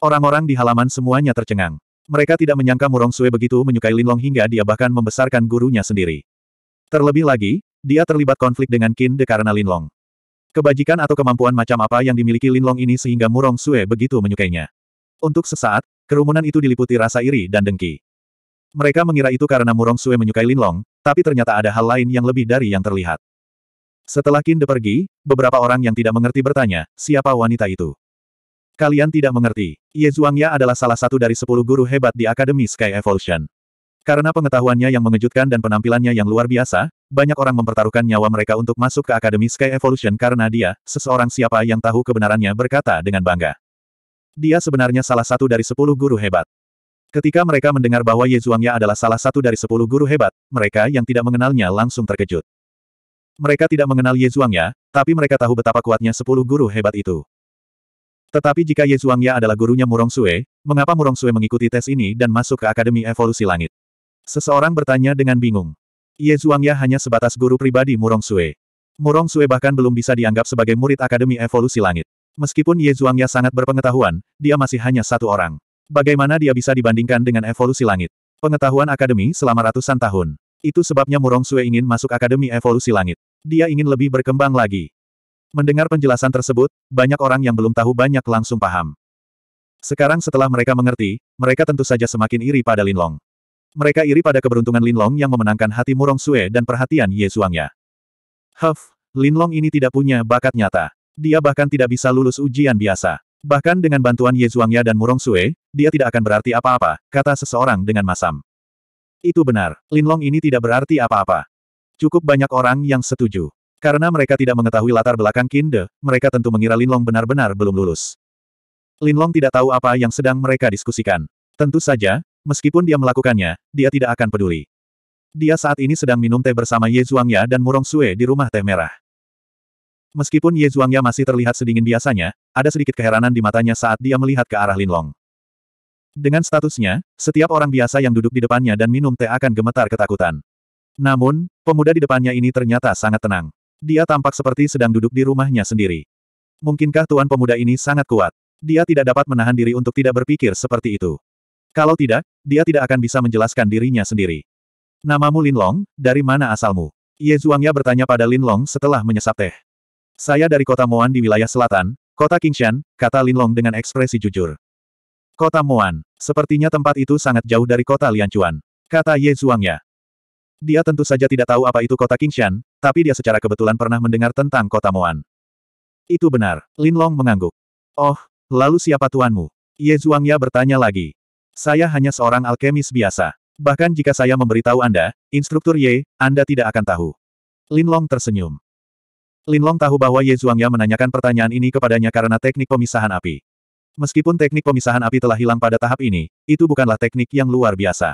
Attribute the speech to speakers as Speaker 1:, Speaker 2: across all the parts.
Speaker 1: Orang-orang di halaman semuanya tercengang. Mereka tidak menyangka Murong Sue begitu menyukai Lin Long hingga dia bahkan membesarkan gurunya sendiri. Terlebih lagi, dia terlibat konflik dengan Qin De karena Long. Kebajikan atau kemampuan macam apa yang dimiliki Lin Long ini sehingga Murong Sue begitu menyukainya. Untuk sesaat, kerumunan itu diliputi rasa iri dan dengki. Mereka mengira itu karena Murong Sue menyukai Lin Long, tapi ternyata ada hal lain yang lebih dari yang terlihat. Setelah Qin De pergi, beberapa orang yang tidak mengerti bertanya, siapa wanita itu? Kalian tidak mengerti. Ye Zhuangya adalah salah satu dari sepuluh guru hebat di Akademi Sky Evolution. Karena pengetahuannya yang mengejutkan dan penampilannya yang luar biasa, banyak orang mempertaruhkan nyawa mereka untuk masuk ke Akademi Sky Evolution karena dia, seseorang siapa yang tahu kebenarannya berkata dengan bangga. Dia sebenarnya salah satu dari sepuluh guru hebat. Ketika mereka mendengar bahwa Ye Zhuangya adalah salah satu dari sepuluh guru hebat, mereka yang tidak mengenalnya langsung terkejut. Mereka tidak mengenal Ye Zhuangya, tapi mereka tahu betapa kuatnya sepuluh guru hebat itu. Tetapi jika Ye Zhuangya adalah gurunya Murong Sue, mengapa Murong Sue mengikuti tes ini dan masuk ke Akademi Evolusi Langit? Seseorang bertanya dengan bingung. Ye Zhuangya hanya sebatas guru pribadi Murong Sue. Murong Sue bahkan belum bisa dianggap sebagai murid Akademi Evolusi Langit. Meskipun Ye Zhuangya sangat berpengetahuan, dia masih hanya satu orang. Bagaimana dia bisa dibandingkan dengan evolusi langit? Pengetahuan akademi selama ratusan tahun. Itu sebabnya Murong Sue ingin masuk Akademi Evolusi Langit. Dia ingin lebih berkembang lagi. Mendengar penjelasan tersebut, banyak orang yang belum tahu banyak langsung paham. Sekarang setelah mereka mengerti, mereka tentu saja semakin iri pada Linlong. Mereka iri pada keberuntungan Linlong yang memenangkan hati Murong Sue dan perhatian Ye Suangnya. Huff, Linlong ini tidak punya bakat nyata. Dia bahkan tidak bisa lulus ujian biasa. Bahkan dengan bantuan Ye Zhuangya dan Murong Sue, dia tidak akan berarti apa-apa, kata seseorang dengan masam. Itu benar, Linlong ini tidak berarti apa-apa. Cukup banyak orang yang setuju. Karena mereka tidak mengetahui latar belakang Kinde, mereka tentu mengira Linlong benar-benar belum lulus. Linlong tidak tahu apa yang sedang mereka diskusikan. Tentu saja, meskipun dia melakukannya, dia tidak akan peduli. Dia saat ini sedang minum teh bersama Ye Zhuangya dan Murong Sue di rumah teh merah. Meskipun Ye Zhuangya masih terlihat sedingin biasanya, ada sedikit keheranan di matanya saat dia melihat ke arah Linlong. Dengan statusnya, setiap orang biasa yang duduk di depannya dan minum teh akan gemetar ketakutan. Namun, pemuda di depannya ini ternyata sangat tenang. Dia tampak seperti sedang duduk di rumahnya sendiri. Mungkinkah tuan pemuda ini sangat kuat? Dia tidak dapat menahan diri untuk tidak berpikir seperti itu. Kalau tidak, dia tidak akan bisa menjelaskan dirinya sendiri. Namamu Linlong, dari mana asalmu? Ye Zhuangya bertanya pada Linlong setelah menyesap teh. Saya dari kota Moan di wilayah selatan, kota Kingshan, kata Linlong dengan ekspresi jujur. Kota Moan, sepertinya tempat itu sangat jauh dari kota Lianchuan, kata Ye Zhuangya. Dia tentu saja tidak tahu apa itu kota Qingshan, tapi dia secara kebetulan pernah mendengar tentang kota Moan. Itu benar, Lin Long mengangguk. Oh, lalu siapa tuanmu? Ye Zhuangya bertanya lagi. Saya hanya seorang alkemis biasa. Bahkan jika saya memberitahu Anda, instruktur Ye, Anda tidak akan tahu. Lin Long tersenyum. Lin Long tahu bahwa Ye Zhuangya menanyakan pertanyaan ini kepadanya karena teknik pemisahan api. Meskipun teknik pemisahan api telah hilang pada tahap ini, itu bukanlah teknik yang luar biasa.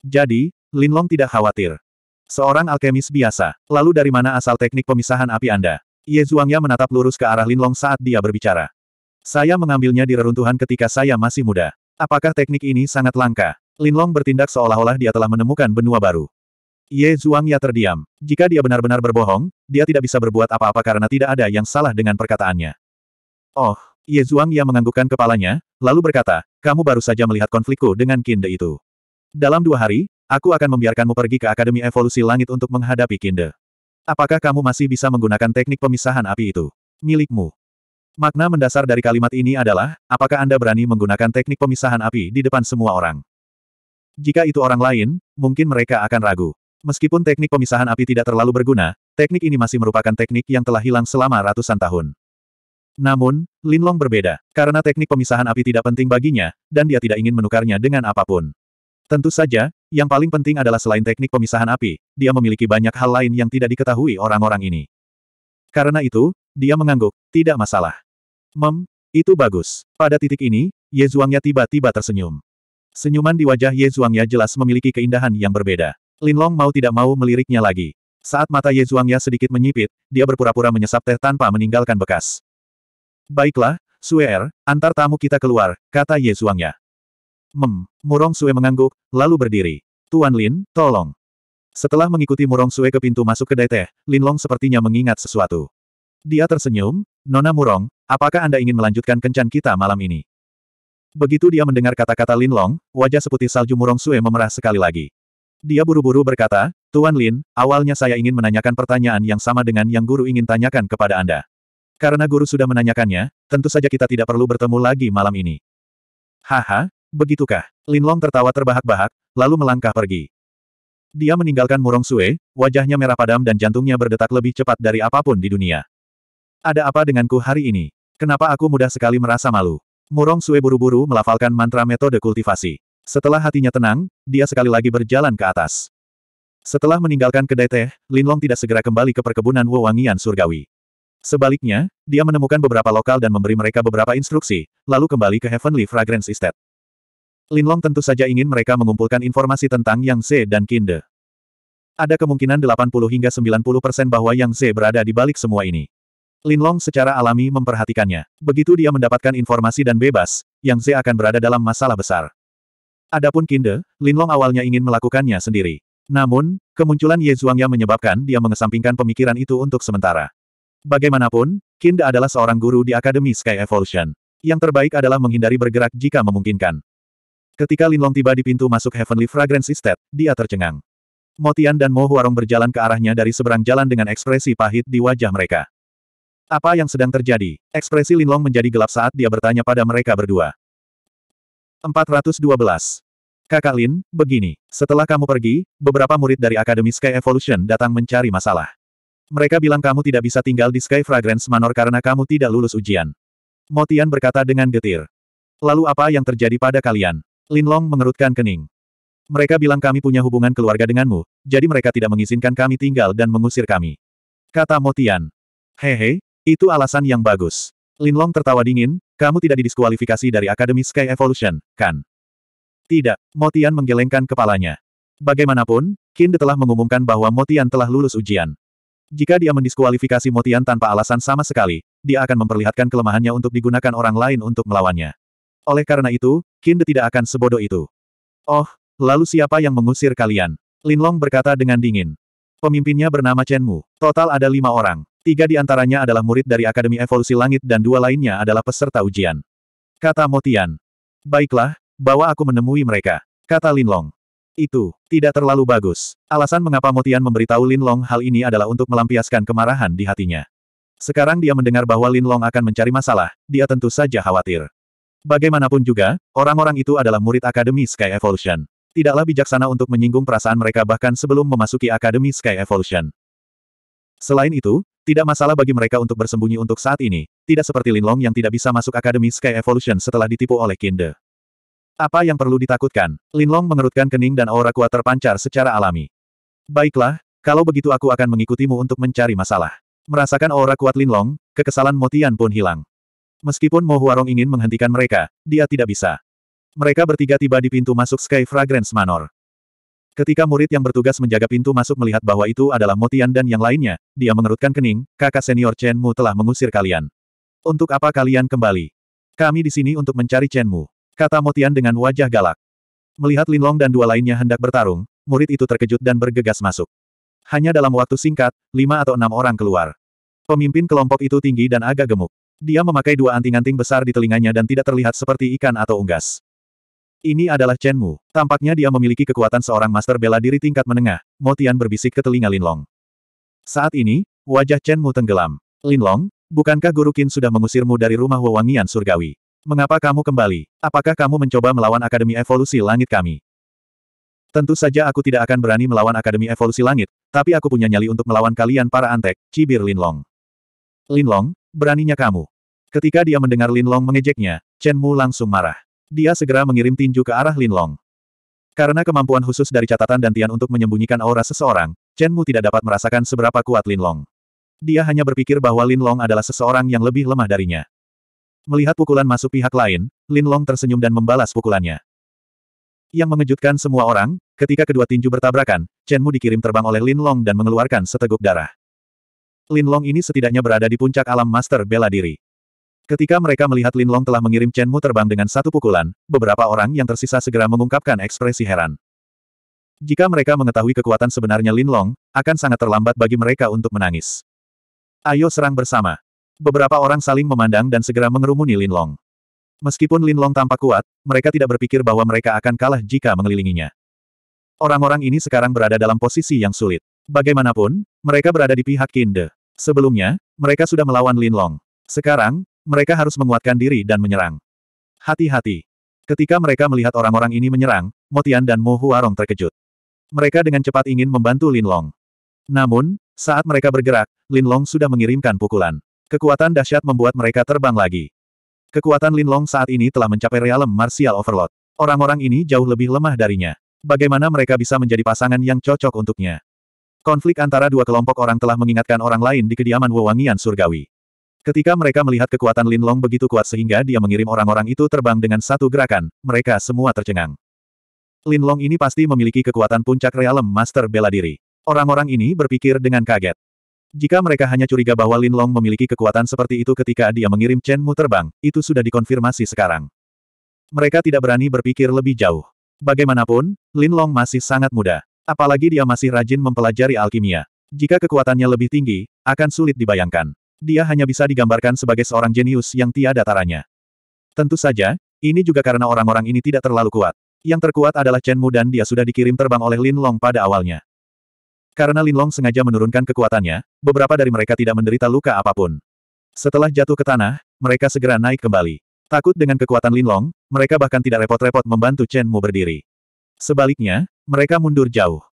Speaker 1: Jadi, Linlong tidak khawatir. Seorang alkemis biasa. Lalu dari mana asal teknik pemisahan api Anda? Ye Zhuangya menatap lurus ke arah Linlong saat dia berbicara. Saya mengambilnya di reruntuhan ketika saya masih muda. Apakah teknik ini sangat langka? Linlong bertindak seolah-olah dia telah menemukan benua baru. Ye Zhuangya terdiam. Jika dia benar-benar berbohong, dia tidak bisa berbuat apa-apa karena tidak ada yang salah dengan perkataannya. Oh, Ye Zhuangya menganggukkan kepalanya, lalu berkata, kamu baru saja melihat konflikku dengan kinde itu. Dalam dua hari, Aku akan membiarkanmu pergi ke Akademi Evolusi Langit untuk menghadapi Kinde. Apakah kamu masih bisa menggunakan teknik pemisahan api itu? Milikmu. Makna mendasar dari kalimat ini adalah, apakah Anda berani menggunakan teknik pemisahan api di depan semua orang? Jika itu orang lain, mungkin mereka akan ragu. Meskipun teknik pemisahan api tidak terlalu berguna, teknik ini masih merupakan teknik yang telah hilang selama ratusan tahun. Namun, Linlong berbeda, karena teknik pemisahan api tidak penting baginya, dan dia tidak ingin menukarnya dengan apapun. Tentu saja, yang paling penting adalah selain teknik pemisahan api, dia memiliki banyak hal lain yang tidak diketahui orang-orang ini. Karena itu, dia mengangguk, tidak masalah. Mem, itu bagus. Pada titik ini, Ye Zhuangnya tiba-tiba tersenyum. Senyuman di wajah Ye Zhuangnya jelas memiliki keindahan yang berbeda. Lin Long mau tidak mau meliriknya lagi. Saat mata Ye Zhuangnya sedikit menyipit, dia berpura-pura menyesap teh tanpa meninggalkan bekas. Baiklah, Suer, er, antar tamu kita keluar, kata Ye Zhuangnya. Mem, Murong Sue mengangguk, lalu berdiri. Tuan Lin, tolong. Setelah mengikuti Murong Sue ke pintu masuk kedai teh, Lin Long sepertinya mengingat sesuatu. Dia tersenyum, Nona Murong, apakah Anda ingin melanjutkan kencan kita malam ini? Begitu dia mendengar kata-kata Lin Long, wajah seputih salju Murong Sue memerah sekali lagi. Dia buru-buru berkata, Tuan Lin, awalnya saya ingin menanyakan pertanyaan yang sama dengan yang guru ingin tanyakan kepada Anda. Karena guru sudah menanyakannya, tentu saja kita tidak perlu bertemu lagi malam ini. Haha, Begitukah? Linlong tertawa terbahak-bahak, lalu melangkah pergi. Dia meninggalkan Murong Sue, wajahnya merah padam dan jantungnya berdetak lebih cepat dari apapun di dunia. Ada apa denganku hari ini? Kenapa aku mudah sekali merasa malu? Murong Sue buru-buru melafalkan mantra metode kultivasi. Setelah hatinya tenang, dia sekali lagi berjalan ke atas. Setelah meninggalkan kedai teh, Linlong tidak segera kembali ke perkebunan wewangian surgawi. Sebaliknya, dia menemukan beberapa lokal dan memberi mereka beberapa instruksi, lalu kembali ke Heavenly Fragrance Estate. Linlong tentu saja ingin mereka mengumpulkan informasi tentang Yang Ze dan Kinde. Ada kemungkinan 80 hingga 90 persen bahwa Yang Ze berada di balik semua ini. Linlong secara alami memperhatikannya. Begitu dia mendapatkan informasi dan bebas, Yang Ze akan berada dalam masalah besar. Adapun Kinde, Linlong awalnya ingin melakukannya sendiri. Namun, kemunculan Ye Zhuangya menyebabkan dia mengesampingkan pemikiran itu untuk sementara. Bagaimanapun, Kinde adalah seorang guru di Akademi Sky Evolution. Yang terbaik adalah menghindari bergerak jika memungkinkan. Ketika Linlong tiba di pintu masuk Heavenly Fragrance Estate, dia tercengang. Motian dan Mo Huarong berjalan ke arahnya dari seberang jalan dengan ekspresi pahit di wajah mereka. Apa yang sedang terjadi? Ekspresi Linlong menjadi gelap saat dia bertanya pada mereka berdua. 412. Kakak Lin, begini. Setelah kamu pergi, beberapa murid dari Akademi Sky Evolution datang mencari masalah. Mereka bilang kamu tidak bisa tinggal di Sky Fragrance Manor karena kamu tidak lulus ujian. Motian berkata dengan getir. Lalu apa yang terjadi pada kalian? Linlong mengerutkan kening. Mereka bilang kami punya hubungan keluarga denganmu, jadi mereka tidak mengizinkan kami tinggal dan mengusir kami. Kata Motian. Hehe, itu alasan yang bagus. Linlong tertawa dingin, kamu tidak didiskualifikasi dari Akademi Sky Evolution, kan? Tidak, Motian menggelengkan kepalanya. Bagaimanapun, Kinde telah mengumumkan bahwa Motian telah lulus ujian. Jika dia mendiskualifikasi Motian tanpa alasan sama sekali, dia akan memperlihatkan kelemahannya untuk digunakan orang lain untuk melawannya. Oleh karena itu, kinde tidak akan sebodoh itu. Oh, lalu siapa yang mengusir kalian? Linlong berkata dengan dingin. Pemimpinnya bernama Chen Mu. Total ada lima orang. Tiga di antaranya adalah murid dari Akademi Evolusi Langit dan dua lainnya adalah peserta ujian. Kata Motian. Baiklah, bawa aku menemui mereka. Kata Linlong. Itu, tidak terlalu bagus. Alasan mengapa Motian memberitahu Linlong hal ini adalah untuk melampiaskan kemarahan di hatinya. Sekarang dia mendengar bahwa Linlong akan mencari masalah, dia tentu saja khawatir. Bagaimanapun juga, orang-orang itu adalah murid Akademi Sky Evolution. Tidaklah bijaksana untuk menyinggung perasaan mereka bahkan sebelum memasuki Akademi Sky Evolution. Selain itu, tidak masalah bagi mereka untuk bersembunyi untuk saat ini, tidak seperti Linlong yang tidak bisa masuk Akademi Sky Evolution setelah ditipu oleh Kinde. Apa yang perlu ditakutkan? Linlong mengerutkan kening dan aura kuat terpancar secara alami. Baiklah, kalau begitu aku akan mengikutimu untuk mencari masalah. Merasakan aura kuat Linlong, kekesalan Motian pun hilang. Meskipun Mo Huarong ingin menghentikan mereka, dia tidak bisa. Mereka bertiga tiba di pintu masuk Sky Fragrance Manor. Ketika murid yang bertugas menjaga pintu masuk melihat bahwa itu adalah Motian dan yang lainnya, dia mengerutkan kening, kakak senior Chen Mu telah mengusir kalian. Untuk apa kalian kembali? Kami di sini untuk mencari Chen Mu. Kata Motian dengan wajah galak. Melihat Linlong dan dua lainnya hendak bertarung, murid itu terkejut dan bergegas masuk. Hanya dalam waktu singkat, lima atau enam orang keluar. Pemimpin kelompok itu tinggi dan agak gemuk. Dia memakai dua anting-anting besar di telinganya dan tidak terlihat seperti ikan atau unggas. Ini adalah Chen Mu. Tampaknya dia memiliki kekuatan seorang master bela diri tingkat menengah, Motian berbisik ke telinga Lin Long. Saat ini, wajah Chen Mu tenggelam. Lin Long, bukankah Guru Qin sudah mengusirmu dari rumah wewangian surgawi? Mengapa kamu kembali? Apakah kamu mencoba melawan Akademi Evolusi Langit kami? Tentu saja aku tidak akan berani melawan Akademi Evolusi Langit, tapi aku punya nyali untuk melawan kalian para antek, cibir Lin Long, beraninya kamu. Ketika dia mendengar Lin Long mengejeknya, Chen Mu langsung marah. Dia segera mengirim tinju ke arah Lin Long. Karena kemampuan khusus dari catatan dan Tian untuk menyembunyikan aura seseorang, Chen Mu tidak dapat merasakan seberapa kuat Lin Long. Dia hanya berpikir bahwa Lin Long adalah seseorang yang lebih lemah darinya. Melihat pukulan masuk pihak lain, Lin Long tersenyum dan membalas pukulannya. Yang mengejutkan semua orang, ketika kedua tinju bertabrakan, Chen Mu dikirim terbang oleh Lin Long dan mengeluarkan seteguk darah. Lin Long ini setidaknya berada di puncak alam master bela diri. Ketika mereka melihat Lin Long telah mengirim Chen Mu terbang dengan satu pukulan, beberapa orang yang tersisa segera mengungkapkan ekspresi heran. Jika mereka mengetahui kekuatan sebenarnya Lin Long, akan sangat terlambat bagi mereka untuk menangis. Ayo serang bersama. Beberapa orang saling memandang dan segera mengerumuni Lin Long. Meskipun Lin Long tampak kuat, mereka tidak berpikir bahwa mereka akan kalah jika mengelilinginya. Orang-orang ini sekarang berada dalam posisi yang sulit. Bagaimanapun, mereka berada di pihak Kinde. Sebelumnya, mereka sudah melawan Lin Long. Sekarang, mereka harus menguatkan diri dan menyerang. Hati-hati. Ketika mereka melihat orang-orang ini menyerang, Motian dan Mo Huarong terkejut. Mereka dengan cepat ingin membantu Lin Long. Namun, saat mereka bergerak, Lin Long sudah mengirimkan pukulan. Kekuatan dahsyat membuat mereka terbang lagi. Kekuatan Lin Long saat ini telah mencapai realem martial overload. Orang-orang ini jauh lebih lemah darinya. Bagaimana mereka bisa menjadi pasangan yang cocok untuknya? Konflik antara dua kelompok orang telah mengingatkan orang lain di kediaman wewangian surgawi. Ketika mereka melihat kekuatan Lin Long begitu kuat sehingga dia mengirim orang-orang itu terbang dengan satu gerakan, mereka semua tercengang. Lin Long ini pasti memiliki kekuatan puncak realem Master Bela Diri. Orang-orang ini berpikir dengan kaget. Jika mereka hanya curiga bahwa Lin Long memiliki kekuatan seperti itu ketika dia mengirim Chen Mu terbang, itu sudah dikonfirmasi sekarang. Mereka tidak berani berpikir lebih jauh. Bagaimanapun, Lin Long masih sangat muda. Apalagi dia masih rajin mempelajari alkimia. Jika kekuatannya lebih tinggi, akan sulit dibayangkan dia hanya bisa digambarkan sebagai seorang jenius yang tiada taranya. Tentu saja, ini juga karena orang-orang ini tidak terlalu kuat. Yang terkuat adalah Chen Mu dan dia sudah dikirim terbang oleh Lin Long pada awalnya. Karena Lin Long sengaja menurunkan kekuatannya, beberapa dari mereka tidak menderita luka apapun. Setelah jatuh ke tanah, mereka segera naik kembali. Takut dengan kekuatan Lin Long, mereka bahkan tidak repot-repot membantu Chen Mu berdiri. Sebaliknya, mereka mundur jauh.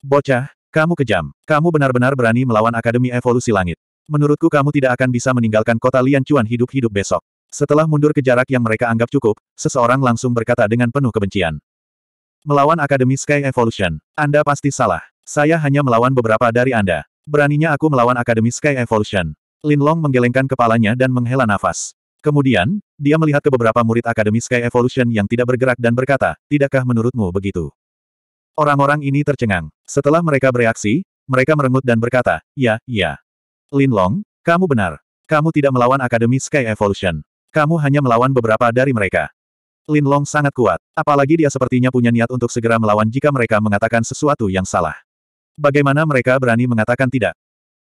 Speaker 1: Bocah, kamu kejam. Kamu benar-benar berani melawan Akademi Evolusi Langit. Menurutku kamu tidak akan bisa meninggalkan kota Lian Cuan hidup-hidup besok. Setelah mundur ke jarak yang mereka anggap cukup, seseorang langsung berkata dengan penuh kebencian. Melawan Akademi Sky Evolution. Anda pasti salah. Saya hanya melawan beberapa dari Anda. Beraninya aku melawan Akademi Sky Evolution. Lin Long menggelengkan kepalanya dan menghela nafas. Kemudian, dia melihat ke beberapa murid Akademi Sky Evolution yang tidak bergerak dan berkata, tidakkah menurutmu begitu? Orang-orang ini tercengang. Setelah mereka bereaksi, mereka merengut dan berkata, ya, ya. Lin Long, kamu benar. Kamu tidak melawan Akademi Sky Evolution. Kamu hanya melawan beberapa dari mereka. Lin Long sangat kuat, apalagi dia sepertinya punya niat untuk segera melawan jika mereka mengatakan sesuatu yang salah. Bagaimana mereka berani mengatakan tidak?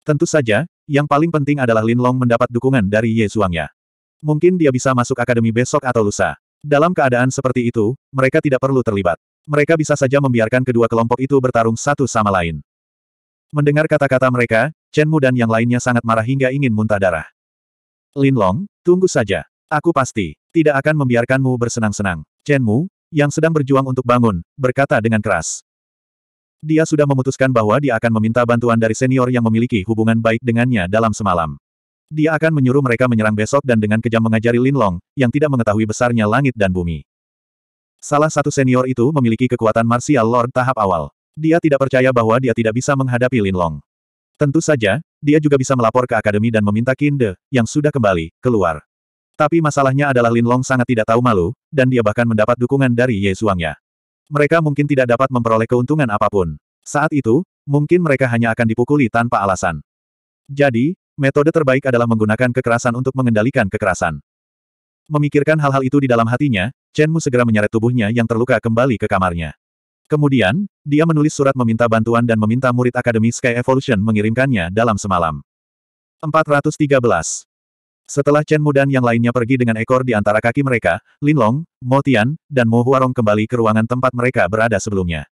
Speaker 1: Tentu saja, yang paling penting adalah Lin Long mendapat dukungan dari Ye Zhuangya. Mungkin dia bisa masuk akademi besok atau lusa. Dalam keadaan seperti itu, mereka tidak perlu terlibat. Mereka bisa saja membiarkan kedua kelompok itu bertarung satu sama lain. Mendengar kata-kata mereka, Chen Mu dan yang lainnya sangat marah hingga ingin muntah darah. Lin Long, tunggu saja. Aku pasti tidak akan membiarkanmu bersenang-senang. Chen Mu, yang sedang berjuang untuk bangun, berkata dengan keras. Dia sudah memutuskan bahwa dia akan meminta bantuan dari senior yang memiliki hubungan baik dengannya dalam semalam. Dia akan menyuruh mereka menyerang besok dan dengan kejam mengajari Lin Long, yang tidak mengetahui besarnya langit dan bumi. Salah satu senior itu memiliki kekuatan martial lord tahap awal. Dia tidak percaya bahwa dia tidak bisa menghadapi Lin Long. Tentu saja, dia juga bisa melapor ke akademi dan meminta Kinde, yang sudah kembali, keluar. Tapi masalahnya adalah Lin Long sangat tidak tahu malu, dan dia bahkan mendapat dukungan dari Ye Suangnya. Mereka mungkin tidak dapat memperoleh keuntungan apapun. Saat itu, mungkin mereka hanya akan dipukuli tanpa alasan. Jadi, metode terbaik adalah menggunakan kekerasan untuk mengendalikan kekerasan. Memikirkan hal-hal itu di dalam hatinya, Chen Mu segera menyeret tubuhnya yang terluka kembali ke kamarnya. Kemudian, dia menulis surat meminta bantuan dan meminta murid Akademi Sky Evolution mengirimkannya dalam semalam. 413. Setelah Chen Mu dan yang lainnya pergi dengan ekor di antara kaki mereka, Lin Long, Mo Tian, dan Mo Huarong kembali ke ruangan tempat mereka berada sebelumnya.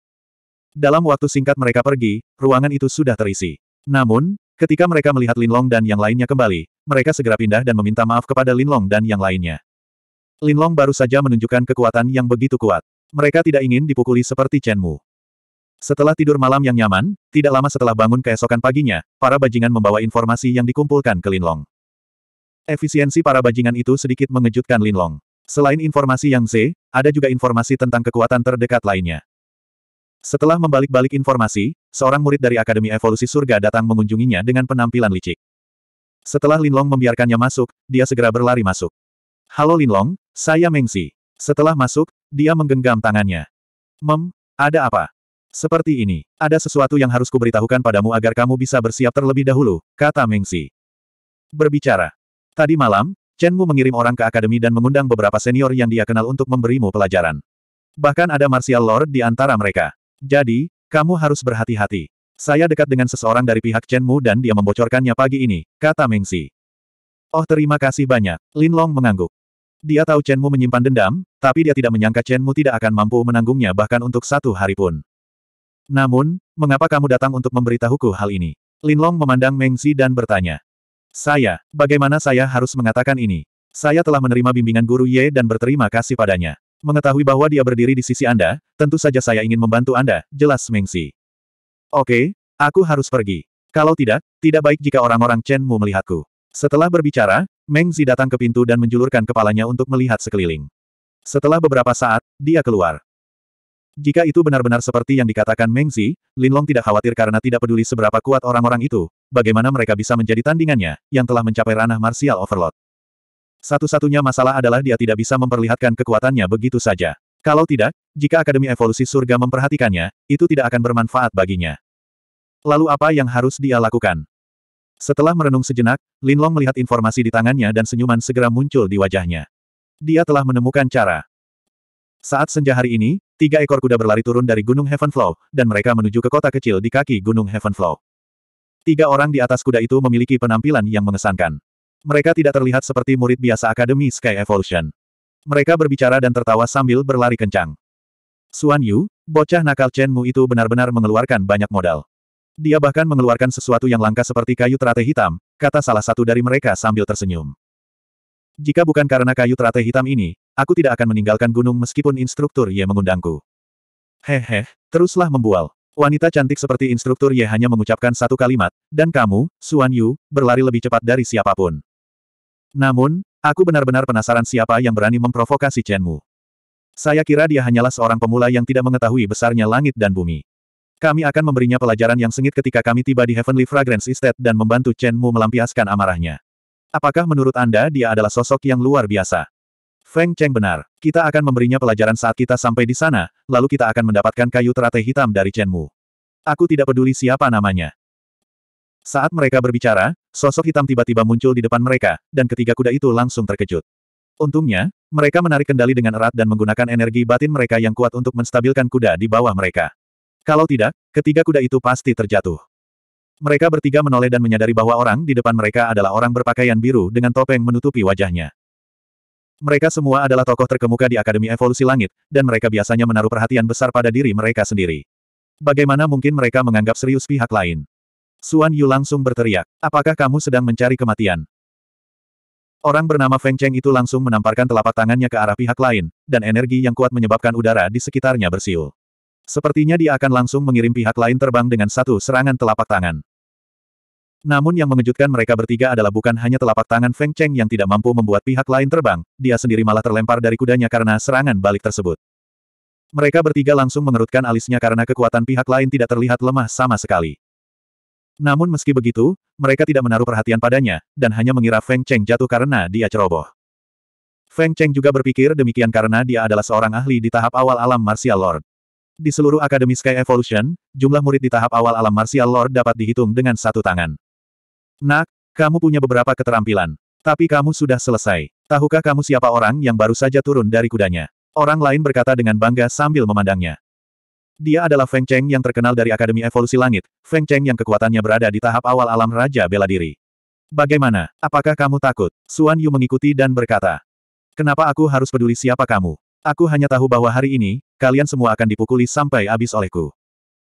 Speaker 1: Dalam waktu singkat mereka pergi, ruangan itu sudah terisi. Namun, ketika mereka melihat Lin Long dan yang lainnya kembali, mereka segera pindah dan meminta maaf kepada Lin Long dan yang lainnya. Lin Long baru saja menunjukkan kekuatan yang begitu kuat. Mereka tidak ingin dipukuli seperti Chen Mu. Setelah tidur malam yang nyaman, tidak lama setelah bangun keesokan paginya, para bajingan membawa informasi yang dikumpulkan ke Linlong. Efisiensi para bajingan itu sedikit mengejutkan Linlong. Selain informasi yang Z, ada juga informasi tentang kekuatan terdekat lainnya. Setelah membalik-balik informasi, seorang murid dari Akademi Evolusi Surga datang mengunjunginya dengan penampilan licik. Setelah Linlong membiarkannya masuk, dia segera berlari masuk. Halo Linlong, saya Mengsi. Setelah masuk, dia menggenggam tangannya. Mem, ada apa? Seperti ini, ada sesuatu yang harus kuberitahukan padamu agar kamu bisa bersiap terlebih dahulu, kata Mengsi. Berbicara. Tadi malam, Chen Mu mengirim orang ke akademi dan mengundang beberapa senior yang dia kenal untuk memberimu pelajaran. Bahkan ada martial lord di antara mereka. Jadi, kamu harus berhati-hati. Saya dekat dengan seseorang dari pihak Chen Mu dan dia membocorkannya pagi ini, kata Mengsi. Oh terima kasih banyak, Lin Long mengangguk. Dia tahu Chen Mu menyimpan dendam, tapi dia tidak menyangka Chen Mu tidak akan mampu menanggungnya bahkan untuk satu hari pun. Namun, mengapa kamu datang untuk memberitahuku hal ini? Linlong memandang Zi dan bertanya. Saya, bagaimana saya harus mengatakan ini? Saya telah menerima bimbingan guru Ye dan berterima kasih padanya. Mengetahui bahwa dia berdiri di sisi Anda, tentu saja saya ingin membantu Anda, jelas Zi. Oke, aku harus pergi. Kalau tidak, tidak baik jika orang-orang Chen Mu melihatku. Setelah berbicara, Meng Zi datang ke pintu dan menjulurkan kepalanya untuk melihat sekeliling. Setelah beberapa saat, dia keluar. Jika itu benar-benar seperti yang dikatakan Meng Zi, Long tidak khawatir karena tidak peduli seberapa kuat orang-orang itu, bagaimana mereka bisa menjadi tandingannya, yang telah mencapai ranah martial overload. Satu-satunya masalah adalah dia tidak bisa memperlihatkan kekuatannya begitu saja. Kalau tidak, jika Akademi Evolusi Surga memperhatikannya, itu tidak akan bermanfaat baginya. Lalu apa yang harus dia lakukan? Setelah merenung sejenak, Lin Long melihat informasi di tangannya dan senyuman segera muncul di wajahnya. Dia telah menemukan cara. Saat senja hari ini, tiga ekor kuda berlari turun dari Gunung Heavenflow, dan mereka menuju ke kota kecil di kaki Gunung Heavenflow. Tiga orang di atas kuda itu memiliki penampilan yang mengesankan. Mereka tidak terlihat seperti murid biasa Akademi Sky Evolution. Mereka berbicara dan tertawa sambil berlari kencang. Suan Yu, bocah nakal Chen Mu itu benar-benar mengeluarkan banyak modal. Dia bahkan mengeluarkan sesuatu yang langka seperti kayu teratai hitam, kata salah satu dari mereka sambil tersenyum. Jika bukan karena kayu teratai hitam ini, aku tidak akan meninggalkan gunung meskipun instruktur Ye mengundangku. Hehe, teruslah membual. Wanita cantik seperti instruktur Ye hanya mengucapkan satu kalimat, dan kamu, Suan Yu, berlari lebih cepat dari siapapun. Namun, aku benar-benar penasaran siapa yang berani memprovokasi Chen Mu. Saya kira dia hanyalah seorang pemula yang tidak mengetahui besarnya langit dan bumi. Kami akan memberinya pelajaran yang sengit ketika kami tiba di Heavenly Fragrance Estate dan membantu Chen Mu melampiaskan amarahnya. Apakah menurut Anda dia adalah sosok yang luar biasa? Feng Cheng benar. Kita akan memberinya pelajaran saat kita sampai di sana, lalu kita akan mendapatkan kayu teratai hitam dari Chen Mu. Aku tidak peduli siapa namanya. Saat mereka berbicara, sosok hitam tiba-tiba muncul di depan mereka, dan ketiga kuda itu langsung terkejut. Untungnya, mereka menarik kendali dengan erat dan menggunakan energi batin mereka yang kuat untuk menstabilkan kuda di bawah mereka. Kalau tidak, ketiga kuda itu pasti terjatuh. Mereka bertiga menoleh dan menyadari bahwa orang di depan mereka adalah orang berpakaian biru dengan topeng menutupi wajahnya. Mereka semua adalah tokoh terkemuka di Akademi Evolusi Langit, dan mereka biasanya menaruh perhatian besar pada diri mereka sendiri. Bagaimana mungkin mereka menganggap serius pihak lain? Suan Yu langsung berteriak, apakah kamu sedang mencari kematian? Orang bernama Feng Cheng itu langsung menamparkan telapak tangannya ke arah pihak lain, dan energi yang kuat menyebabkan udara di sekitarnya bersiul. Sepertinya dia akan langsung mengirim pihak lain terbang dengan satu serangan telapak tangan. Namun yang mengejutkan mereka bertiga adalah bukan hanya telapak tangan Feng Cheng yang tidak mampu membuat pihak lain terbang, dia sendiri malah terlempar dari kudanya karena serangan balik tersebut. Mereka bertiga langsung mengerutkan alisnya karena kekuatan pihak lain tidak terlihat lemah sama sekali. Namun meski begitu, mereka tidak menaruh perhatian padanya, dan hanya mengira Feng Cheng jatuh karena dia ceroboh. Feng Cheng juga berpikir demikian karena dia adalah seorang ahli di tahap awal alam martial lord. Di seluruh Akademi Sky Evolution, jumlah murid di tahap awal alam martial Lord dapat dihitung dengan satu tangan. Nak, kamu punya beberapa keterampilan. Tapi kamu sudah selesai. Tahukah kamu siapa orang yang baru saja turun dari kudanya? Orang lain berkata dengan bangga sambil memandangnya. Dia adalah Feng Cheng yang terkenal dari Akademi Evolusi Langit, Feng Cheng yang kekuatannya berada di tahap awal alam Raja Bela Diri. Bagaimana, apakah kamu takut? Suan Yu mengikuti dan berkata. Kenapa aku harus peduli siapa kamu? Aku hanya tahu bahwa hari ini, kalian semua akan dipukuli sampai habis olehku.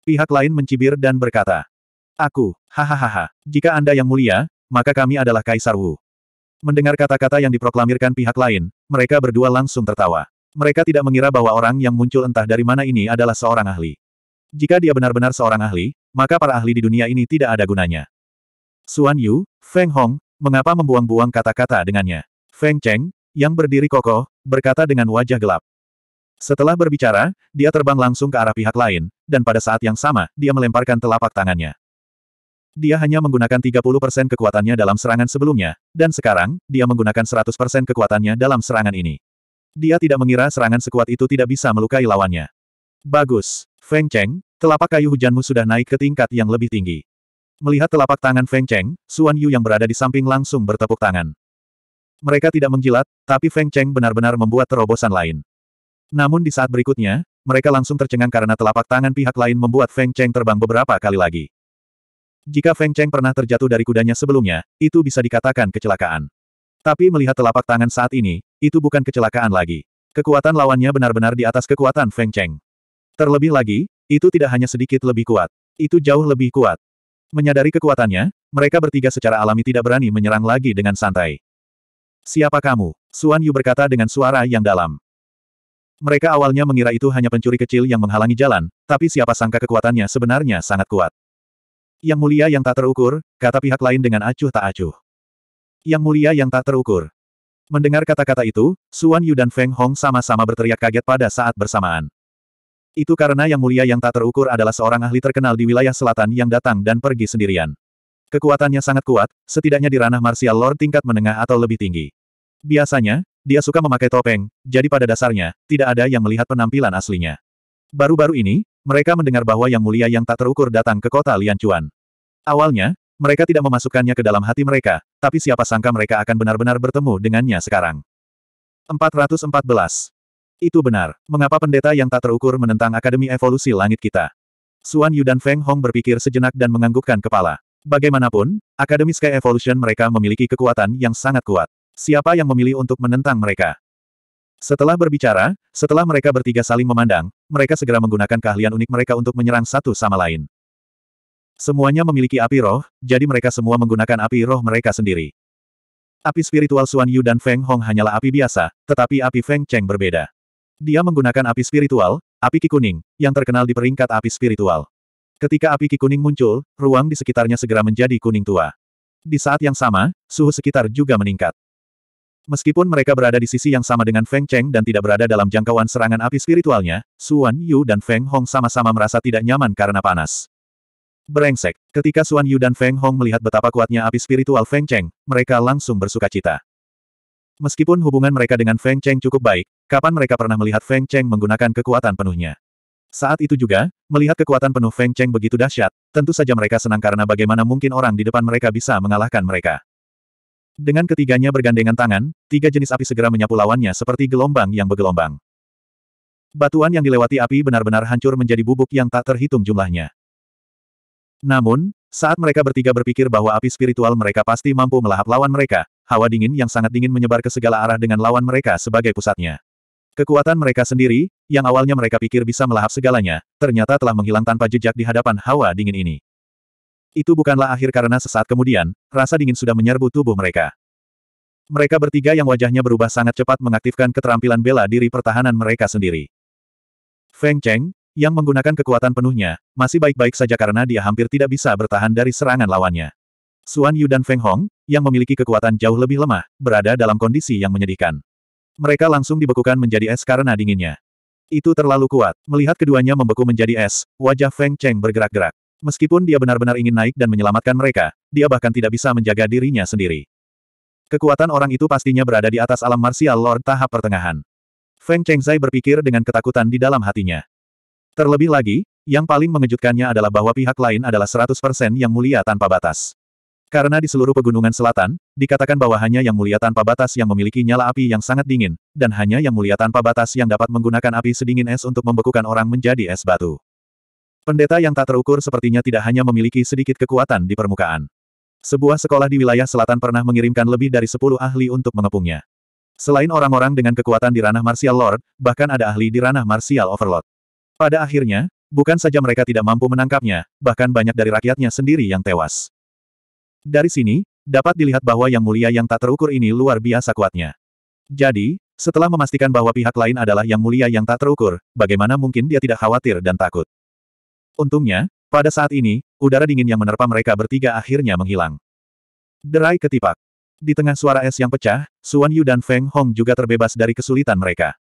Speaker 1: Pihak lain mencibir dan berkata, Aku, hahaha, jika Anda yang mulia, maka kami adalah Kaisar Wu. Mendengar kata-kata yang diproklamirkan pihak lain, mereka berdua langsung tertawa. Mereka tidak mengira bahwa orang yang muncul entah dari mana ini adalah seorang ahli. Jika dia benar-benar seorang ahli, maka para ahli di dunia ini tidak ada gunanya. Suan Yu, Feng Hong, mengapa membuang-buang kata-kata dengannya? Feng Cheng, yang berdiri kokoh, berkata dengan wajah gelap. Setelah berbicara, dia terbang langsung ke arah pihak lain, dan pada saat yang sama, dia melemparkan telapak tangannya. Dia hanya menggunakan 30% kekuatannya dalam serangan sebelumnya, dan sekarang, dia menggunakan 100% kekuatannya dalam serangan ini. Dia tidak mengira serangan sekuat itu tidak bisa melukai lawannya. Bagus, Feng Cheng, telapak kayu hujanmu sudah naik ke tingkat yang lebih tinggi. Melihat telapak tangan Feng Cheng, Suan Yu yang berada di samping langsung bertepuk tangan. Mereka tidak menjilat, tapi Feng Cheng benar-benar membuat terobosan lain. Namun di saat berikutnya, mereka langsung tercengang karena telapak tangan pihak lain membuat Feng Cheng terbang beberapa kali lagi. Jika Feng Cheng pernah terjatuh dari kudanya sebelumnya, itu bisa dikatakan kecelakaan. Tapi melihat telapak tangan saat ini, itu bukan kecelakaan lagi. Kekuatan lawannya benar-benar di atas kekuatan Feng Cheng. Terlebih lagi, itu tidak hanya sedikit lebih kuat. Itu jauh lebih kuat. Menyadari kekuatannya, mereka bertiga secara alami tidak berani menyerang lagi dengan santai. Siapa kamu? Suan Yu berkata dengan suara yang dalam. Mereka awalnya mengira itu hanya pencuri kecil yang menghalangi jalan, tapi siapa sangka kekuatannya sebenarnya sangat kuat. Yang mulia yang tak terukur, kata pihak lain dengan acuh tak acuh. Yang mulia yang tak terukur. Mendengar kata-kata itu, Suan Yu dan Feng Hong sama-sama berteriak kaget pada saat bersamaan. Itu karena yang mulia yang tak terukur adalah seorang ahli terkenal di wilayah selatan yang datang dan pergi sendirian. Kekuatannya sangat kuat, setidaknya di ranah martial lord tingkat menengah atau lebih tinggi. Biasanya, dia suka memakai topeng, jadi pada dasarnya, tidak ada yang melihat penampilan aslinya. Baru-baru ini, mereka mendengar bahwa Yang Mulia yang tak terukur datang ke kota Liancuan. Awalnya, mereka tidak memasukkannya ke dalam hati mereka, tapi siapa sangka mereka akan benar-benar bertemu dengannya sekarang. 414. Itu benar. Mengapa pendeta yang tak terukur menentang Akademi Evolusi Langit kita? Suan Yu dan Feng Hong berpikir sejenak dan menganggukkan kepala. Bagaimanapun, Akademi Sky Evolution mereka memiliki kekuatan yang sangat kuat. Siapa yang memilih untuk menentang mereka? Setelah berbicara, setelah mereka bertiga saling memandang, mereka segera menggunakan keahlian unik mereka untuk menyerang satu sama lain. Semuanya memiliki api roh, jadi mereka semua menggunakan api roh mereka sendiri. Api spiritual Xuan Yu dan Feng Hong hanyalah api biasa, tetapi api Feng Cheng berbeda. Dia menggunakan api spiritual, api Ki Kuning, yang terkenal di peringkat api spiritual. Ketika api Ki Kuning muncul, ruang di sekitarnya segera menjadi kuning tua. Di saat yang sama, suhu sekitar juga meningkat. Meskipun mereka berada di sisi yang sama dengan Feng Cheng dan tidak berada dalam jangkauan serangan api spiritualnya, Xuan Yu dan Feng Hong sama-sama merasa tidak nyaman karena panas. Berengsek, ketika Xuan Yu dan Feng Hong melihat betapa kuatnya api spiritual Feng Cheng, mereka langsung bersuka cita. Meskipun hubungan mereka dengan Feng Cheng cukup baik, kapan mereka pernah melihat Feng Cheng menggunakan kekuatan penuhnya? Saat itu juga, melihat kekuatan penuh Feng Cheng begitu dahsyat, tentu saja mereka senang karena bagaimana mungkin orang di depan mereka bisa mengalahkan mereka. Dengan ketiganya bergandengan tangan, tiga jenis api segera menyapu lawannya seperti gelombang yang bergelombang. Batuan yang dilewati api benar-benar hancur menjadi bubuk yang tak terhitung jumlahnya. Namun, saat mereka bertiga berpikir bahwa api spiritual mereka pasti mampu melahap lawan mereka, hawa dingin yang sangat dingin menyebar ke segala arah dengan lawan mereka sebagai pusatnya. Kekuatan mereka sendiri, yang awalnya mereka pikir bisa melahap segalanya, ternyata telah menghilang tanpa jejak di hadapan hawa dingin ini. Itu bukanlah akhir karena sesaat kemudian, rasa dingin sudah menyerbu tubuh mereka. Mereka bertiga yang wajahnya berubah sangat cepat mengaktifkan keterampilan bela diri pertahanan mereka sendiri. Feng Cheng, yang menggunakan kekuatan penuhnya, masih baik-baik saja karena dia hampir tidak bisa bertahan dari serangan lawannya. Suan Yu dan Feng Hong, yang memiliki kekuatan jauh lebih lemah, berada dalam kondisi yang menyedihkan. Mereka langsung dibekukan menjadi es karena dinginnya. Itu terlalu kuat. Melihat keduanya membeku menjadi es, wajah Feng Cheng bergerak-gerak. Meskipun dia benar-benar ingin naik dan menyelamatkan mereka, dia bahkan tidak bisa menjaga dirinya sendiri. Kekuatan orang itu pastinya berada di atas alam martial lord tahap pertengahan. Feng Chengzai berpikir dengan ketakutan di dalam hatinya. Terlebih lagi, yang paling mengejutkannya adalah bahwa pihak lain adalah 100% yang mulia tanpa batas. Karena di seluruh pegunungan selatan, dikatakan bahwa hanya yang mulia tanpa batas yang memiliki nyala api yang sangat dingin, dan hanya yang mulia tanpa batas yang dapat menggunakan api sedingin es untuk membekukan orang menjadi es batu. Pendeta yang tak terukur sepertinya tidak hanya memiliki sedikit kekuatan di permukaan. Sebuah sekolah di wilayah selatan pernah mengirimkan lebih dari 10 ahli untuk mengepungnya. Selain orang-orang dengan kekuatan di ranah martial lord, bahkan ada ahli di ranah martial overlord. Pada akhirnya, bukan saja mereka tidak mampu menangkapnya, bahkan banyak dari rakyatnya sendiri yang tewas. Dari sini, dapat dilihat bahwa yang mulia yang tak terukur ini luar biasa kuatnya. Jadi, setelah memastikan bahwa pihak lain adalah yang mulia yang tak terukur, bagaimana mungkin dia tidak khawatir dan takut? Untungnya, pada saat ini, udara dingin yang menerpa mereka bertiga akhirnya menghilang. Derai ketipak. Di tengah suara es yang pecah, Suan Yu dan Feng Hong juga terbebas dari kesulitan mereka.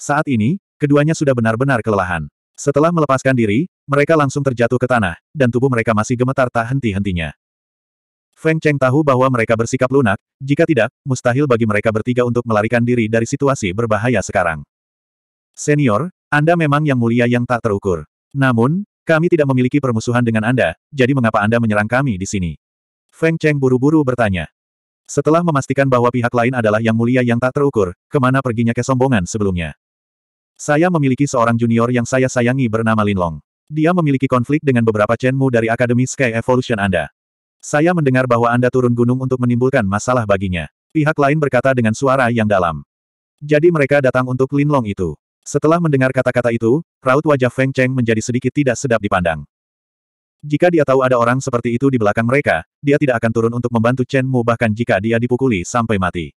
Speaker 1: Saat ini, keduanya sudah benar-benar kelelahan. Setelah melepaskan diri, mereka langsung terjatuh ke tanah, dan tubuh mereka masih gemetar tak henti-hentinya. Feng Cheng tahu bahwa mereka bersikap lunak, jika tidak, mustahil bagi mereka bertiga untuk melarikan diri dari situasi berbahaya sekarang. Senior, Anda memang yang mulia yang tak terukur. Namun, kami tidak memiliki permusuhan dengan Anda, jadi mengapa Anda menyerang kami di sini? Feng Cheng buru-buru bertanya. Setelah memastikan bahwa pihak lain adalah yang mulia yang tak terukur, kemana perginya kesombongan sebelumnya? Saya memiliki seorang junior yang saya sayangi bernama Lin Long. Dia memiliki konflik dengan beberapa Chenmu dari Akademi Sky Evolution Anda. Saya mendengar bahwa Anda turun gunung untuk menimbulkan masalah baginya. Pihak lain berkata dengan suara yang dalam. Jadi mereka datang untuk Lin Long itu. Setelah mendengar kata-kata itu, raut wajah Feng Cheng menjadi sedikit tidak sedap dipandang. Jika dia tahu ada orang seperti itu di belakang mereka, dia tidak akan turun untuk membantu Chen Mu bahkan jika dia dipukuli sampai mati.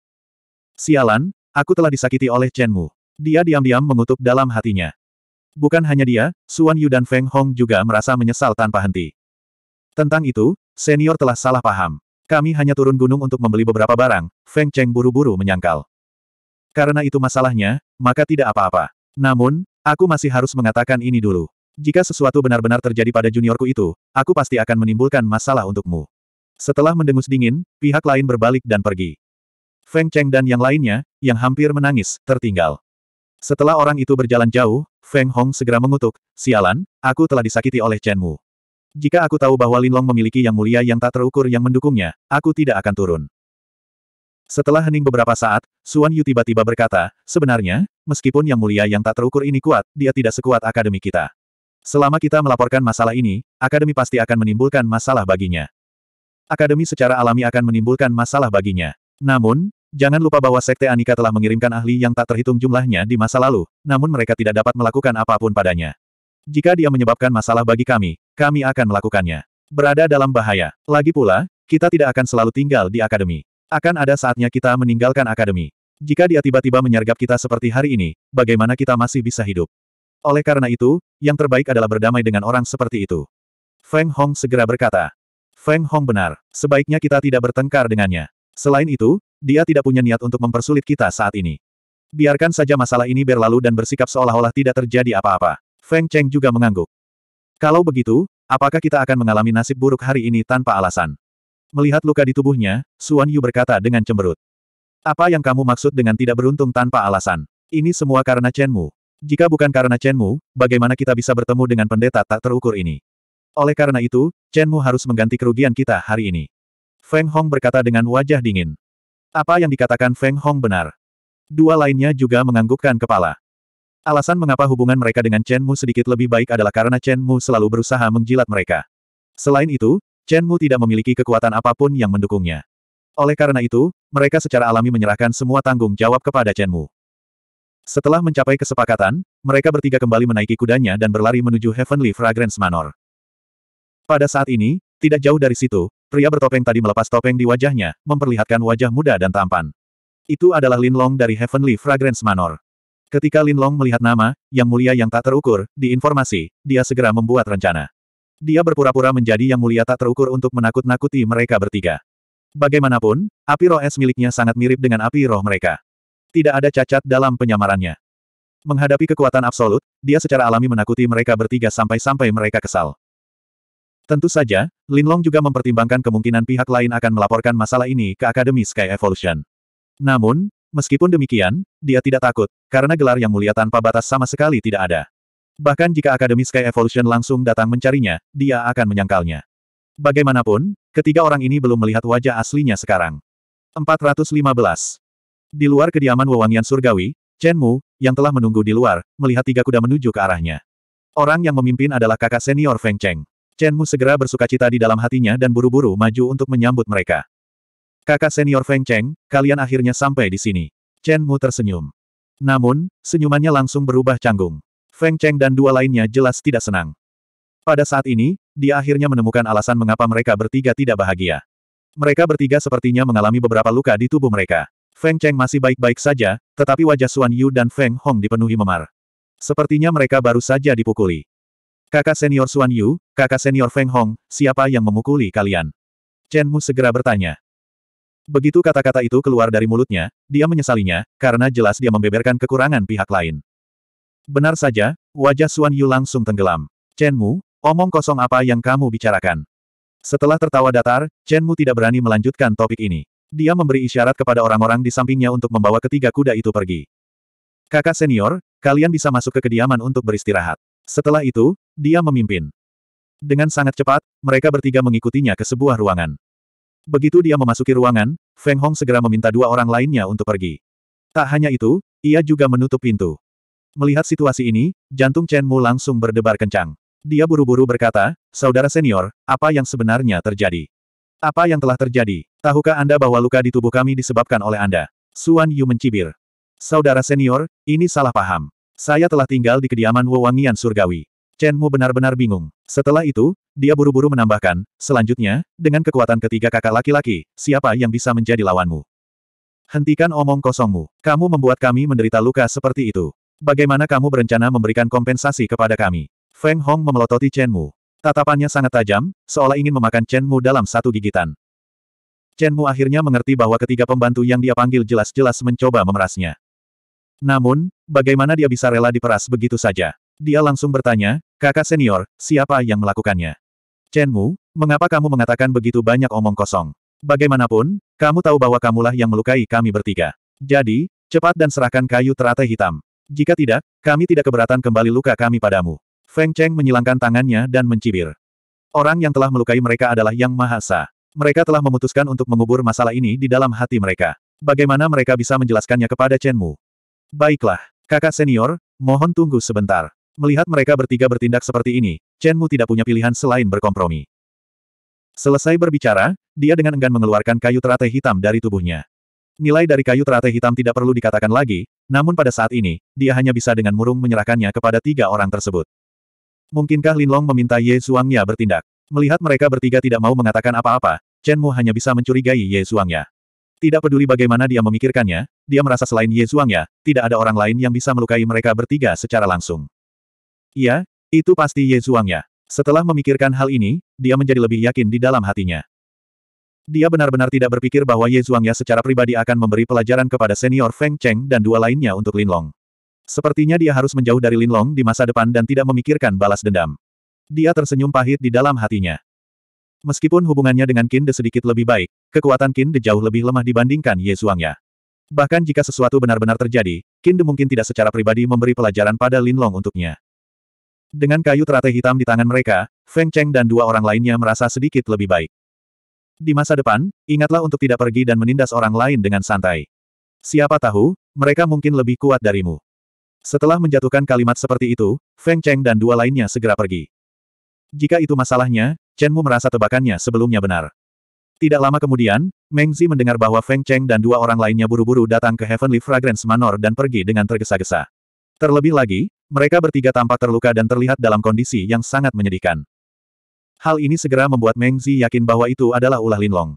Speaker 1: Sialan, aku telah disakiti oleh Chen Mu. Dia diam-diam mengutuk dalam hatinya. Bukan hanya dia, Suan Yu dan Feng Hong juga merasa menyesal tanpa henti. Tentang itu, senior telah salah paham. Kami hanya turun gunung untuk membeli beberapa barang, Feng Cheng buru-buru menyangkal. Karena itu masalahnya, maka tidak apa-apa. Namun, aku masih harus mengatakan ini dulu. Jika sesuatu benar-benar terjadi pada juniorku itu, aku pasti akan menimbulkan masalah untukmu. Setelah mendengus dingin, pihak lain berbalik dan pergi. Feng Cheng dan yang lainnya, yang hampir menangis, tertinggal. Setelah orang itu berjalan jauh, Feng Hong segera mengutuk, sialan, aku telah disakiti oleh Chen Mu. Jika aku tahu bahwa Lin Long memiliki yang mulia yang tak terukur yang mendukungnya, aku tidak akan turun. Setelah hening beberapa saat, Suan Yu tiba-tiba berkata, sebenarnya, meskipun Yang Mulia yang tak terukur ini kuat, dia tidak sekuat akademi kita. Selama kita melaporkan masalah ini, akademi pasti akan menimbulkan masalah baginya. Akademi secara alami akan menimbulkan masalah baginya. Namun, jangan lupa bahwa Sekte Anika telah mengirimkan ahli yang tak terhitung jumlahnya di masa lalu, namun mereka tidak dapat melakukan apapun padanya. Jika dia menyebabkan masalah bagi kami, kami akan melakukannya. Berada dalam bahaya. Lagi pula, kita tidak akan selalu tinggal di akademi. Akan ada saatnya kita meninggalkan akademi. Jika dia tiba-tiba menyergap kita seperti hari ini, bagaimana kita masih bisa hidup? Oleh karena itu, yang terbaik adalah berdamai dengan orang seperti itu. Feng Hong segera berkata. Feng Hong benar, sebaiknya kita tidak bertengkar dengannya. Selain itu, dia tidak punya niat untuk mempersulit kita saat ini. Biarkan saja masalah ini berlalu dan bersikap seolah-olah tidak terjadi apa-apa. Feng Cheng juga mengangguk. Kalau begitu, apakah kita akan mengalami nasib buruk hari ini tanpa alasan? Melihat luka di tubuhnya, Suan Yu berkata dengan cemberut. Apa yang kamu maksud dengan tidak beruntung tanpa alasan? Ini semua karena Chenmu. Jika bukan karena Chenmu, bagaimana kita bisa bertemu dengan pendeta tak terukur ini? Oleh karena itu, Chenmu harus mengganti kerugian kita hari ini. Feng Hong berkata dengan wajah dingin. Apa yang dikatakan Feng Hong benar? Dua lainnya juga menganggukkan kepala. Alasan mengapa hubungan mereka dengan Chen Mu sedikit lebih baik adalah karena Chen Mu selalu berusaha menjilat mereka. Selain itu, Chen Mu tidak memiliki kekuatan apapun yang mendukungnya. Oleh karena itu, mereka secara alami menyerahkan semua tanggung jawab kepada Chen Mu. Setelah mencapai kesepakatan, mereka bertiga kembali menaiki kudanya dan berlari menuju Heavenly Fragrance Manor. Pada saat ini, tidak jauh dari situ, pria bertopeng tadi melepas topeng di wajahnya, memperlihatkan wajah muda dan tampan. Itu adalah Lin Long dari Heavenly Fragrance Manor. Ketika Lin Long melihat nama, Yang Mulia yang tak terukur, di informasi, dia segera membuat rencana. Dia berpura-pura menjadi Yang Mulia tak terukur untuk menakut-nakuti mereka bertiga. Bagaimanapun, api roh es miliknya sangat mirip dengan api roh mereka. Tidak ada cacat dalam penyamarannya. Menghadapi kekuatan absolut, dia secara alami menakuti mereka bertiga sampai-sampai mereka kesal. Tentu saja, Lin Long juga mempertimbangkan kemungkinan pihak lain akan melaporkan masalah ini ke Akademi Sky Evolution. Namun, meskipun demikian, dia tidak takut, karena gelar yang mulia tanpa batas sama sekali tidak ada. Bahkan jika Akademi Sky Evolution langsung datang mencarinya, dia akan menyangkalnya. Bagaimanapun, Ketiga orang ini belum melihat wajah aslinya sekarang. 415. Di luar kediaman wewangian surgawi, Chen Mu, yang telah menunggu di luar, melihat tiga kuda menuju ke arahnya. Orang yang memimpin adalah kakak senior Feng Cheng. Chen Mu segera bersuka cita di dalam hatinya dan buru-buru maju untuk menyambut mereka. Kakak senior Feng Cheng, kalian akhirnya sampai di sini. Chen Mu tersenyum. Namun, senyumannya langsung berubah canggung. Feng Cheng dan dua lainnya jelas tidak senang. Pada saat ini, dia akhirnya menemukan alasan mengapa mereka bertiga tidak bahagia. Mereka bertiga sepertinya mengalami beberapa luka di tubuh mereka. Feng Cheng masih baik-baik saja, tetapi wajah Xuan Yu dan Feng Hong dipenuhi memar. Sepertinya mereka baru saja dipukuli. Kakak senior Xuan Yu, kakak senior Feng Hong, siapa yang memukuli kalian? Chen Mu segera bertanya. Begitu kata-kata itu keluar dari mulutnya, dia menyesalinya, karena jelas dia membeberkan kekurangan pihak lain. Benar saja, wajah Xuan Yu langsung tenggelam. Chen Mu, Omong kosong apa yang kamu bicarakan? Setelah tertawa datar, Chen Mu tidak berani melanjutkan topik ini. Dia memberi isyarat kepada orang-orang di sampingnya untuk membawa ketiga kuda itu pergi. Kakak senior, kalian bisa masuk ke kediaman untuk beristirahat. Setelah itu, dia memimpin. Dengan sangat cepat, mereka bertiga mengikutinya ke sebuah ruangan. Begitu dia memasuki ruangan, Feng Hong segera meminta dua orang lainnya untuk pergi. Tak hanya itu, ia juga menutup pintu. Melihat situasi ini, jantung Chen Mu langsung berdebar kencang. Dia buru-buru berkata, Saudara senior, apa yang sebenarnya terjadi? Apa yang telah terjadi? Tahukah Anda bahwa luka di tubuh kami disebabkan oleh Anda? Suan Yu mencibir. Saudara senior, ini salah paham. Saya telah tinggal di kediaman Wewangian Surgawi. Chen Mu benar-benar bingung. Setelah itu, dia buru-buru menambahkan, selanjutnya, dengan kekuatan ketiga kakak laki-laki, siapa yang bisa menjadi lawanmu? Hentikan omong kosongmu. Kamu membuat kami menderita luka seperti itu. Bagaimana kamu berencana memberikan kompensasi kepada kami? Feng Hong memelototi Chen Mu. Tatapannya sangat tajam, seolah ingin memakan Chen Mu dalam satu gigitan. Chen Mu akhirnya mengerti bahwa ketiga pembantu yang dia panggil jelas-jelas mencoba memerasnya. Namun, bagaimana dia bisa rela diperas begitu saja? Dia langsung bertanya, kakak senior, siapa yang melakukannya? Chen Mu, mengapa kamu mengatakan begitu banyak omong kosong? Bagaimanapun, kamu tahu bahwa kamulah yang melukai kami bertiga. Jadi, cepat dan serahkan kayu teratai hitam. Jika tidak, kami tidak keberatan kembali luka kami padamu. Feng Cheng menyilangkan tangannya dan mencibir. Orang yang telah melukai mereka adalah Yang Mahasa. Mereka telah memutuskan untuk mengubur masalah ini di dalam hati mereka. Bagaimana mereka bisa menjelaskannya kepada Chen Mu? Baiklah, kakak senior, mohon tunggu sebentar. Melihat mereka bertiga bertindak seperti ini, Chen Mu tidak punya pilihan selain berkompromi. Selesai berbicara, dia dengan enggan mengeluarkan kayu teratai hitam dari tubuhnya. Nilai dari kayu teratai hitam tidak perlu dikatakan lagi, namun pada saat ini, dia hanya bisa dengan murung menyerahkannya kepada tiga orang tersebut. Mungkinkah Linlong meminta Ye Suangnya bertindak? Melihat mereka bertiga tidak mau mengatakan apa-apa, Chen Mu hanya bisa mencurigai Ye Suangnya. Tidak peduli bagaimana dia memikirkannya, dia merasa selain Ye Suangnya, tidak ada orang lain yang bisa melukai mereka bertiga secara langsung. Iya, itu pasti Ye Suangnya. Setelah memikirkan hal ini, dia menjadi lebih yakin di dalam hatinya. Dia benar-benar tidak berpikir bahwa Ye Zhuangya secara pribadi akan memberi pelajaran kepada senior Feng Cheng dan dua lainnya untuk Linlong. Sepertinya dia harus menjauh dari Linlong di masa depan dan tidak memikirkan balas dendam. Dia tersenyum pahit di dalam hatinya. Meskipun hubungannya dengan Qin De sedikit lebih baik, kekuatan Qin De jauh lebih lemah dibandingkan Ye Zhuangya. Bahkan jika sesuatu benar-benar terjadi, Qin De mungkin tidak secara pribadi memberi pelajaran pada Linlong untuknya. Dengan kayu teratai hitam di tangan mereka, Feng Cheng dan dua orang lainnya merasa sedikit lebih baik. Di masa depan, ingatlah untuk tidak pergi dan menindas orang lain dengan santai. Siapa tahu, mereka mungkin lebih kuat darimu. Setelah menjatuhkan kalimat seperti itu, Feng Cheng dan dua lainnya segera pergi. Jika itu masalahnya, Chen Mu merasa tebakannya sebelumnya benar. Tidak lama kemudian, Meng Zi mendengar bahwa Feng Cheng dan dua orang lainnya buru-buru datang ke Heavenly Fragrance Manor dan pergi dengan tergesa-gesa. Terlebih lagi, mereka bertiga tampak terluka dan terlihat dalam kondisi yang sangat menyedihkan. Hal ini segera membuat Meng Zi yakin bahwa itu adalah ulah Linlong.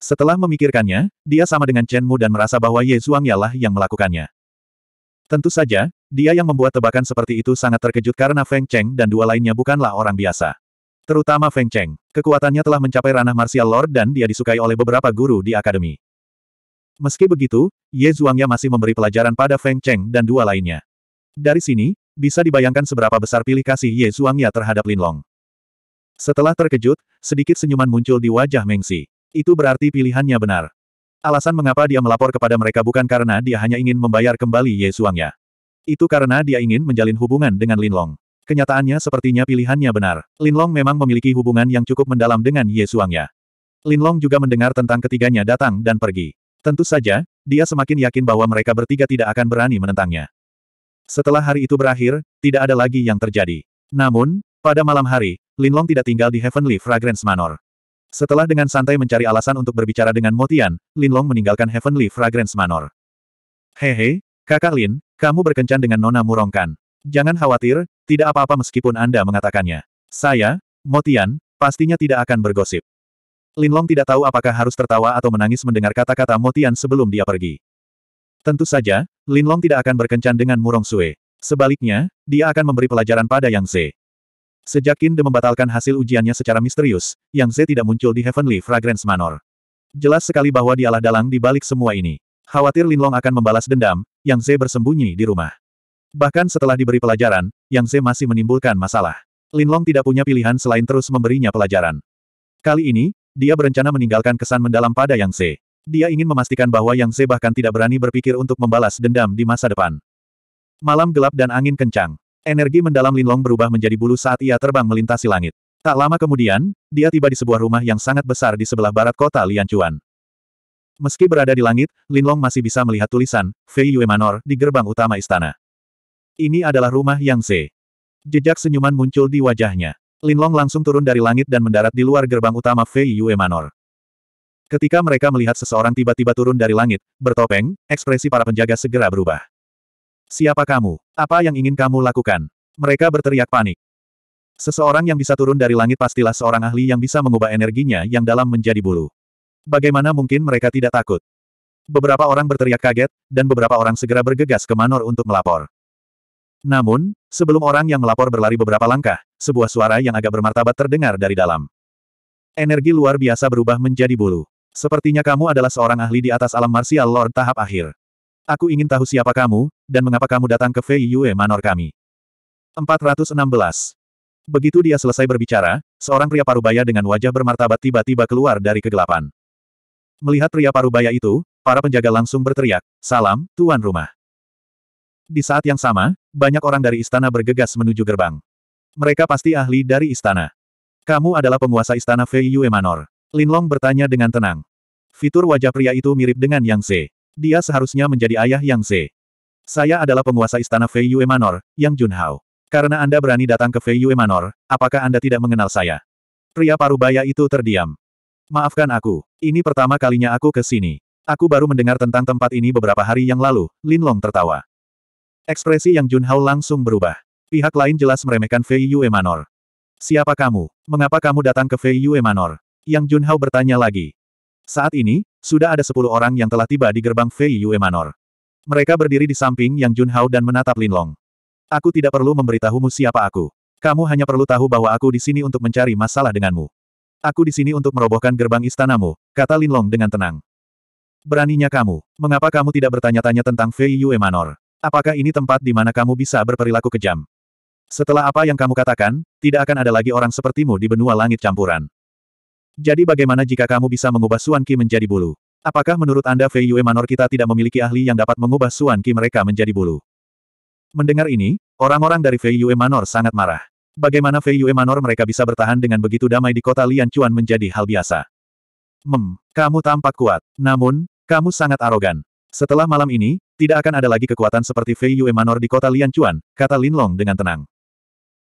Speaker 1: Setelah memikirkannya, dia sama dengan Chen Mu dan merasa bahwa Ye Zhuang ialah yang melakukannya. Tentu saja, dia yang membuat tebakan seperti itu sangat terkejut karena Feng Cheng dan dua lainnya bukanlah orang biasa. Terutama Feng Cheng, kekuatannya telah mencapai ranah martial lord dan dia disukai oleh beberapa guru di akademi. Meski begitu, Ye Zhuangya masih memberi pelajaran pada Feng Cheng dan dua lainnya. Dari sini, bisa dibayangkan seberapa besar pilih kasih Ye Zhuangya terhadap Lin Long. Setelah terkejut, sedikit senyuman muncul di wajah Xi. Itu berarti pilihannya benar. Alasan mengapa dia melapor kepada mereka bukan karena dia hanya ingin membayar kembali Ye Suangnya. Itu karena dia ingin menjalin hubungan dengan Linlong. Kenyataannya sepertinya pilihannya benar. Linlong memang memiliki hubungan yang cukup mendalam dengan Ye Suangnya. Linlong juga mendengar tentang ketiganya datang dan pergi. Tentu saja, dia semakin yakin bahwa mereka bertiga tidak akan berani menentangnya. Setelah hari itu berakhir, tidak ada lagi yang terjadi. Namun, pada malam hari, Linlong tidak tinggal di Heavenly Fragrance Manor. Setelah dengan santai mencari alasan untuk berbicara dengan Motian, Linlong meninggalkan Heavenly Fragrance Manor. Hehe, kakak Lin, kamu berkencan dengan Nona Murongkan. Jangan khawatir, tidak apa-apa meskipun Anda mengatakannya. Saya, Motian, pastinya tidak akan bergosip. Linlong tidak tahu apakah harus tertawa atau menangis mendengar kata-kata Motian sebelum dia pergi. Tentu saja, Linlong tidak akan berkencan dengan Murong Sue. Sebaliknya, dia akan memberi pelajaran pada Yang Ze. Sejak Kinde membatalkan hasil ujiannya secara misterius, Yang Ze tidak muncul di Heavenly Fragrance Manor. Jelas sekali bahwa dialah dalang di balik semua ini. Khawatir Linlong akan membalas dendam, Yang Ze bersembunyi di rumah. Bahkan setelah diberi pelajaran, Yang Ze masih menimbulkan masalah. Linlong tidak punya pilihan selain terus memberinya pelajaran. Kali ini, dia berencana meninggalkan kesan mendalam pada Yang Ze. Dia ingin memastikan bahwa Yang Ze bahkan tidak berani berpikir untuk membalas dendam di masa depan. Malam gelap dan angin kencang. Energi mendalam Linlong berubah menjadi bulu saat ia terbang melintasi langit. Tak lama kemudian, dia tiba di sebuah rumah yang sangat besar di sebelah barat kota Lianchuan. Meski berada di langit, Linlong masih bisa melihat tulisan, Fei Yue Manor, di gerbang utama istana. Ini adalah rumah Yang Ze. Jejak senyuman muncul di wajahnya. Linlong langsung turun dari langit dan mendarat di luar gerbang utama Fei Yue Manor. Ketika mereka melihat seseorang tiba-tiba turun dari langit, bertopeng, ekspresi para penjaga segera berubah. Siapa kamu? Apa yang ingin kamu lakukan? Mereka berteriak panik. Seseorang yang bisa turun dari langit pastilah seorang ahli yang bisa mengubah energinya yang dalam menjadi bulu. Bagaimana mungkin mereka tidak takut? Beberapa orang berteriak kaget, dan beberapa orang segera bergegas ke Manor untuk melapor. Namun, sebelum orang yang melapor berlari beberapa langkah, sebuah suara yang agak bermartabat terdengar dari dalam. Energi luar biasa berubah menjadi bulu. Sepertinya kamu adalah seorang ahli di atas alam martial lord tahap akhir. Aku ingin tahu siapa kamu, dan mengapa kamu datang ke Fei Yue Manor kami? 416. Begitu dia selesai berbicara, seorang pria parubaya dengan wajah bermartabat tiba-tiba keluar dari kegelapan. Melihat pria parubaya itu, para penjaga langsung berteriak, Salam, Tuan Rumah. Di saat yang sama, banyak orang dari istana bergegas menuju gerbang. Mereka pasti ahli dari istana. Kamu adalah penguasa istana Fei Yue Manor. Long bertanya dengan tenang. Fitur wajah pria itu mirip dengan Yang Ze. Dia seharusnya menjadi ayah Yang Ze. Saya adalah penguasa istana Fei Yue Manor, Yang Junhao. Karena Anda berani datang ke Fei Yue Manor, apakah Anda tidak mengenal saya? Pria parubaya itu terdiam. Maafkan aku, ini pertama kalinya aku ke sini. Aku baru mendengar tentang tempat ini beberapa hari yang lalu, Lin Long tertawa. Ekspresi Yang Junhao langsung berubah. Pihak lain jelas meremehkan Fei Yue Manor. Siapa kamu? Mengapa kamu datang ke Fei Yue Manor? Yang Junhao bertanya lagi. Saat ini, sudah ada sepuluh orang yang telah tiba di gerbang Fei Yue Manor. Mereka berdiri di samping Yang Junhao dan menatap Linlong. Aku tidak perlu memberitahumu siapa aku. Kamu hanya perlu tahu bahwa aku di sini untuk mencari masalah denganmu. Aku di sini untuk merobohkan gerbang istanamu, kata Linlong dengan tenang. Beraninya kamu, mengapa kamu tidak bertanya-tanya tentang Fei Yue Manor? Apakah ini tempat di mana kamu bisa berperilaku kejam? Setelah apa yang kamu katakan, tidak akan ada lagi orang sepertimu di benua langit campuran. Jadi bagaimana jika kamu bisa mengubah Suan Qi menjadi bulu? Apakah menurut Anda Fei Yue Manor kita tidak memiliki ahli yang dapat mengubah Suan Qi mereka menjadi bulu? Mendengar ini, orang-orang dari Fei Yue Manor sangat marah. Bagaimana Fei Yue Manor mereka bisa bertahan dengan begitu damai di kota Lian Chuan menjadi hal biasa. Mem, kamu tampak kuat. Namun, kamu sangat arogan. Setelah malam ini, tidak akan ada lagi kekuatan seperti Fei Yue Manor di kota Lian Chuan, kata Lin Long dengan tenang.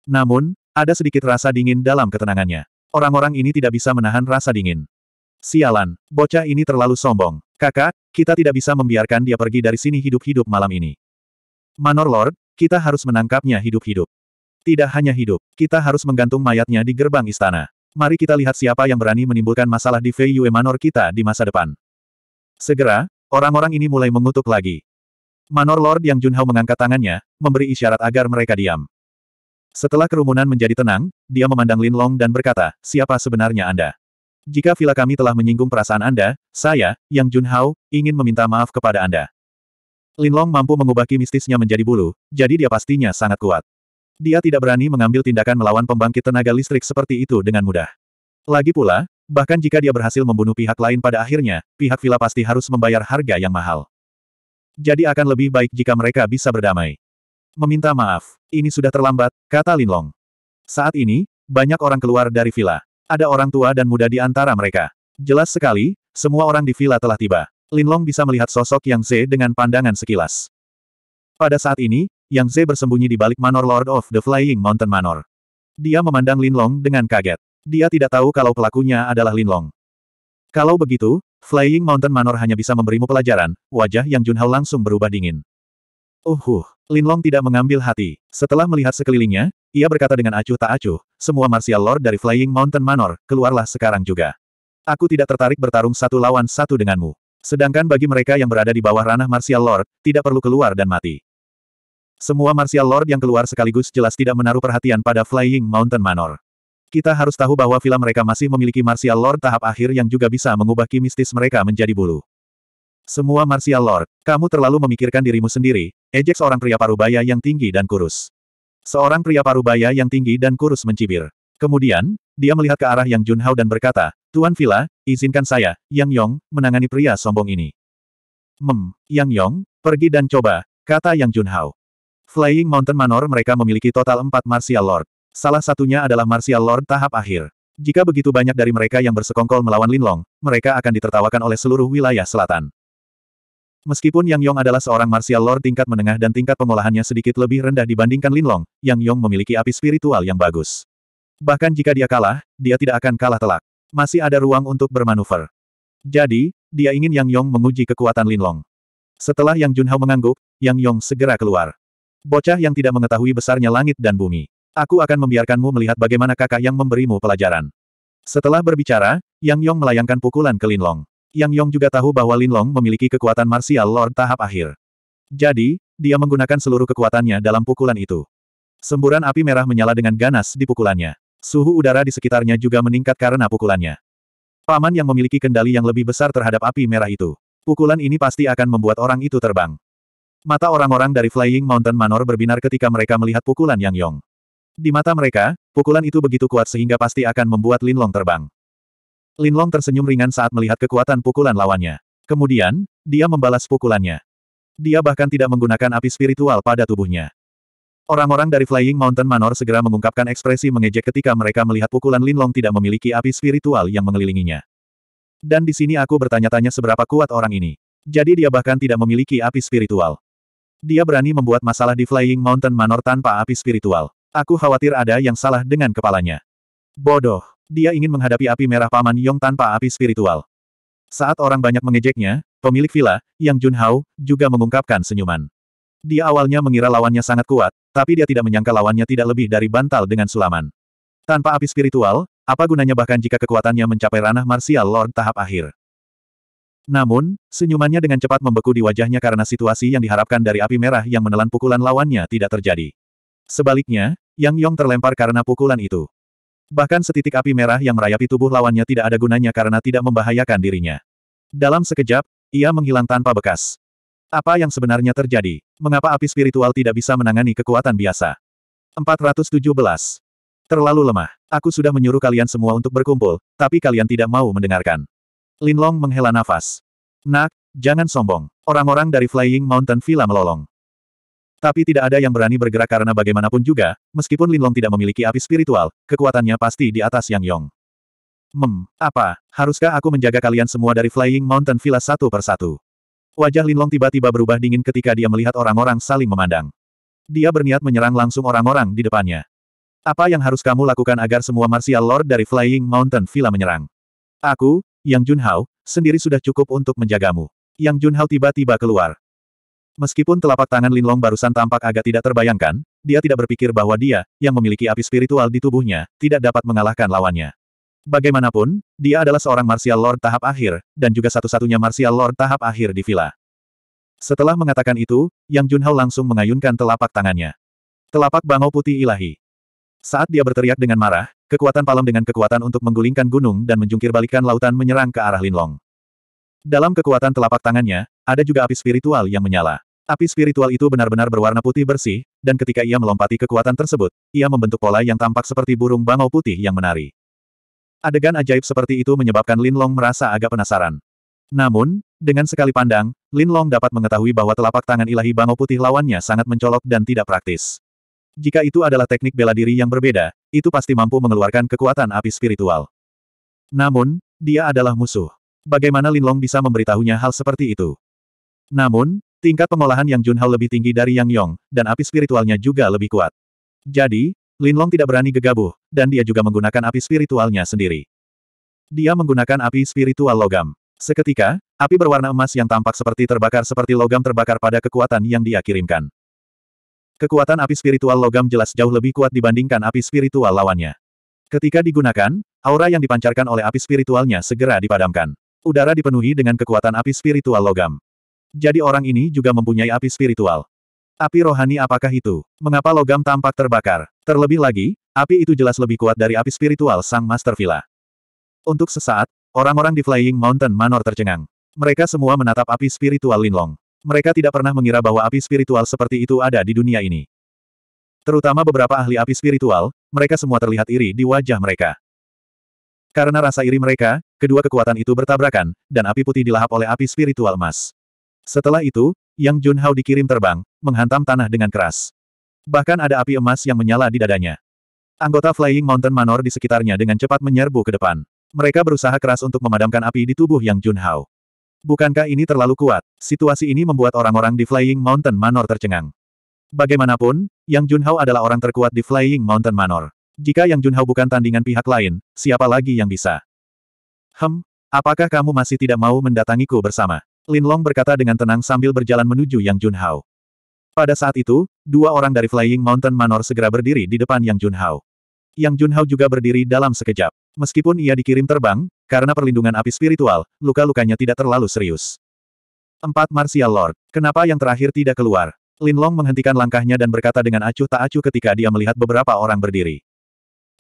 Speaker 1: Namun, ada sedikit rasa dingin dalam ketenangannya. Orang-orang ini tidak bisa menahan rasa dingin. Sialan, bocah ini terlalu sombong. Kakak, kita tidak bisa membiarkan dia pergi dari sini hidup-hidup malam ini. Manor Lord, kita harus menangkapnya hidup-hidup. Tidak hanya hidup, kita harus menggantung mayatnya di gerbang istana. Mari kita lihat siapa yang berani menimbulkan masalah di VUE Manor kita di masa depan. Segera, orang-orang ini mulai mengutuk lagi. Manor Lord yang Junhao mengangkat tangannya, memberi isyarat agar mereka diam. Setelah kerumunan menjadi tenang, dia memandang Lin Long dan berkata, siapa sebenarnya Anda? Jika villa kami telah menyinggung perasaan Anda, saya, Yang Junhao, ingin meminta maaf kepada Anda. Linlong mampu mengubah mistisnya menjadi bulu, jadi dia pastinya sangat kuat. Dia tidak berani mengambil tindakan melawan pembangkit tenaga listrik seperti itu dengan mudah. Lagi pula, bahkan jika dia berhasil membunuh pihak lain pada akhirnya, pihak villa pasti harus membayar harga yang mahal. Jadi akan lebih baik jika mereka bisa berdamai. Meminta maaf, ini sudah terlambat, kata Linlong. Saat ini, banyak orang keluar dari villa. Ada orang tua dan muda di antara mereka. Jelas sekali, semua orang di villa telah tiba. Linlong bisa melihat sosok Yang Ze dengan pandangan sekilas. Pada saat ini, Yang Ze bersembunyi di balik Manor Lord of the Flying Mountain Manor. Dia memandang Linlong dengan kaget. Dia tidak tahu kalau pelakunya adalah Linlong. Kalau begitu, Flying Mountain Manor hanya bisa memberimu pelajaran, wajah Yang Junhao langsung berubah dingin. Uh huh, Linlong tidak mengambil hati. Setelah melihat sekelilingnya, ia berkata dengan acuh tak acuh, semua martial lord dari Flying Mountain Manor, keluarlah sekarang juga. Aku tidak tertarik bertarung satu lawan satu denganmu. Sedangkan bagi mereka yang berada di bawah ranah martial lord, tidak perlu keluar dan mati. Semua martial lord yang keluar sekaligus jelas tidak menaruh perhatian pada Flying Mountain Manor. Kita harus tahu bahwa villa mereka masih memiliki martial lord tahap akhir yang juga bisa mengubah kimistis mereka menjadi bulu. Semua martial lord, kamu terlalu memikirkan dirimu sendiri, Ejek seorang pria parubaya yang tinggi dan kurus. Seorang pria parubaya yang tinggi dan kurus mencibir. Kemudian, dia melihat ke arah Yang Junhao dan berkata, Tuan Villa, izinkan saya, Yang Yong, menangani pria sombong ini. Mem, Yang Yong, pergi dan coba, kata Yang Junhao. Flying Mountain Manor mereka memiliki total empat Martial Lord. Salah satunya adalah Martial Lord tahap akhir. Jika begitu banyak dari mereka yang bersekongkol melawan Linlong, mereka akan ditertawakan oleh seluruh wilayah selatan. Meskipun Yang Yong adalah seorang martial lord tingkat menengah dan tingkat pengolahannya sedikit lebih rendah dibandingkan Lin Long, Yang Yong memiliki api spiritual yang bagus. Bahkan jika dia kalah, dia tidak akan kalah telak. Masih ada ruang untuk bermanuver. Jadi, dia ingin Yang Yong menguji kekuatan Lin Long. Setelah Yang Junhao mengangguk, Yang Yong segera keluar. Bocah yang tidak mengetahui besarnya langit dan bumi. Aku akan membiarkanmu melihat bagaimana kakak yang memberimu pelajaran. Setelah berbicara, Yang Yong melayangkan pukulan ke Lin Long. Yang Yong juga tahu bahwa Lin Long memiliki kekuatan martial lord tahap akhir. Jadi, dia menggunakan seluruh kekuatannya dalam pukulan itu. Semburan api merah menyala dengan ganas di pukulannya. Suhu udara di sekitarnya juga meningkat karena pukulannya. Paman yang memiliki kendali yang lebih besar terhadap api merah itu. Pukulan ini pasti akan membuat orang itu terbang. Mata orang-orang dari Flying Mountain Manor berbinar ketika mereka melihat pukulan Yang Yong. Di mata mereka, pukulan itu begitu kuat sehingga pasti akan membuat Lin Long terbang. Linlong tersenyum ringan saat melihat kekuatan pukulan lawannya. Kemudian, dia membalas pukulannya. Dia bahkan tidak menggunakan api spiritual pada tubuhnya. Orang-orang dari Flying Mountain Manor segera mengungkapkan ekspresi mengejek ketika mereka melihat pukulan Linlong tidak memiliki api spiritual yang mengelilinginya. Dan di sini aku bertanya-tanya seberapa kuat orang ini. Jadi dia bahkan tidak memiliki api spiritual. Dia berani membuat masalah di Flying Mountain Manor tanpa api spiritual. Aku khawatir ada yang salah dengan kepalanya. Bodoh. Dia ingin menghadapi api merah Paman Yong tanpa api spiritual. Saat orang banyak mengejeknya, pemilik villa, Yang Junhao, juga mengungkapkan senyuman. Dia awalnya mengira lawannya sangat kuat, tapi dia tidak menyangka lawannya tidak lebih dari bantal dengan sulaman. Tanpa api spiritual, apa gunanya bahkan jika kekuatannya mencapai ranah martial lord tahap akhir. Namun, senyumannya dengan cepat membeku di wajahnya karena situasi yang diharapkan dari api merah yang menelan pukulan lawannya tidak terjadi. Sebaliknya, Yang Yong terlempar karena pukulan itu. Bahkan setitik api merah yang merayapi tubuh lawannya tidak ada gunanya karena tidak membahayakan dirinya. Dalam sekejap, ia menghilang tanpa bekas. Apa yang sebenarnya terjadi? Mengapa api spiritual tidak bisa menangani kekuatan biasa? 417. Terlalu lemah. Aku sudah menyuruh kalian semua untuk berkumpul, tapi kalian tidak mau mendengarkan. Linlong menghela nafas. Nak, jangan sombong. Orang-orang dari Flying Mountain Villa melolong. Tapi tidak ada yang berani bergerak karena bagaimanapun juga, meskipun Linlong tidak memiliki api spiritual, kekuatannya pasti di atas Yang Yong. Hmm, apa? Haruskah aku menjaga kalian semua dari Flying Mountain Villa satu persatu? Wajah Linlong tiba-tiba berubah dingin ketika dia melihat orang-orang saling memandang. Dia berniat menyerang langsung orang-orang di depannya. Apa yang harus kamu lakukan agar semua Martial Lord dari Flying Mountain Villa menyerang? Aku, Yang Junhao, sendiri sudah cukup untuk menjagamu. Yang Junhao tiba-tiba keluar. Meskipun telapak tangan Linlong barusan tampak agak tidak terbayangkan, dia tidak berpikir bahwa dia, yang memiliki api spiritual di tubuhnya, tidak dapat mengalahkan lawannya. Bagaimanapun, dia adalah seorang martial lord tahap akhir, dan juga satu-satunya martial lord tahap akhir di villa. Setelah mengatakan itu, Yang Junhao langsung mengayunkan telapak tangannya. Telapak bangau putih ilahi. Saat dia berteriak dengan marah, kekuatan palem dengan kekuatan untuk menggulingkan gunung dan menjungkir lautan menyerang ke arah Linlong. Dalam kekuatan telapak tangannya, ada juga api spiritual yang menyala. Api spiritual itu benar-benar berwarna putih bersih, dan ketika ia melompati kekuatan tersebut, ia membentuk pola yang tampak seperti burung bangau putih yang menari. Adegan ajaib seperti itu menyebabkan Lin Long merasa agak penasaran. Namun, dengan sekali pandang, Lin Long dapat mengetahui bahwa telapak tangan ilahi bangau putih lawannya sangat mencolok dan tidak praktis. Jika itu adalah teknik bela diri yang berbeda, itu pasti mampu mengeluarkan kekuatan api spiritual. Namun, dia adalah musuh. Bagaimana Lin Long bisa memberitahunya hal seperti itu? Namun, Tingkat pengolahan yang Junhao lebih tinggi dari Yang Yong, dan api spiritualnya juga lebih kuat. Jadi, Linlong tidak berani gegabah, dan dia juga menggunakan api spiritualnya sendiri. Dia menggunakan api spiritual logam. Seketika, api berwarna emas yang tampak seperti terbakar seperti logam terbakar pada kekuatan yang dia kirimkan. Kekuatan api spiritual logam jelas jauh lebih kuat dibandingkan api spiritual lawannya. Ketika digunakan, aura yang dipancarkan oleh api spiritualnya segera dipadamkan. Udara dipenuhi dengan kekuatan api spiritual logam. Jadi orang ini juga mempunyai api spiritual. Api rohani apakah itu? Mengapa logam tampak terbakar? Terlebih lagi, api itu jelas lebih kuat dari api spiritual sang Master Villa. Untuk sesaat, orang-orang di Flying Mountain Manor tercengang. Mereka semua menatap api spiritual Linlong. Mereka tidak pernah mengira bahwa api spiritual seperti itu ada di dunia ini. Terutama beberapa ahli api spiritual, mereka semua terlihat iri di wajah mereka. Karena rasa iri mereka, kedua kekuatan itu bertabrakan, dan api putih dilahap oleh api spiritual emas. Setelah itu, Yang Junhao dikirim terbang, menghantam tanah dengan keras. Bahkan ada api emas yang menyala di dadanya. Anggota Flying Mountain Manor di sekitarnya dengan cepat menyerbu ke depan. Mereka berusaha keras untuk memadamkan api di tubuh Yang Junhao. Bukankah ini terlalu kuat? Situasi ini membuat orang-orang di Flying Mountain Manor tercengang. Bagaimanapun, Yang Junhao adalah orang terkuat di Flying Mountain Manor. Jika Yang Junhao bukan tandingan pihak lain, siapa lagi yang bisa? Hem, apakah kamu masih tidak mau mendatangiku bersama? Lin Long berkata dengan tenang sambil berjalan menuju Yang Junhao. Pada saat itu, dua orang dari Flying Mountain Manor segera berdiri di depan Yang Junhao. Yang Junhao juga berdiri dalam sekejap. Meskipun ia dikirim terbang, karena perlindungan api spiritual, luka-lukanya tidak terlalu serius. Empat Martial Lord, kenapa yang terakhir tidak keluar? Lin Long menghentikan langkahnya dan berkata dengan acuh tak acuh ketika dia melihat beberapa orang berdiri.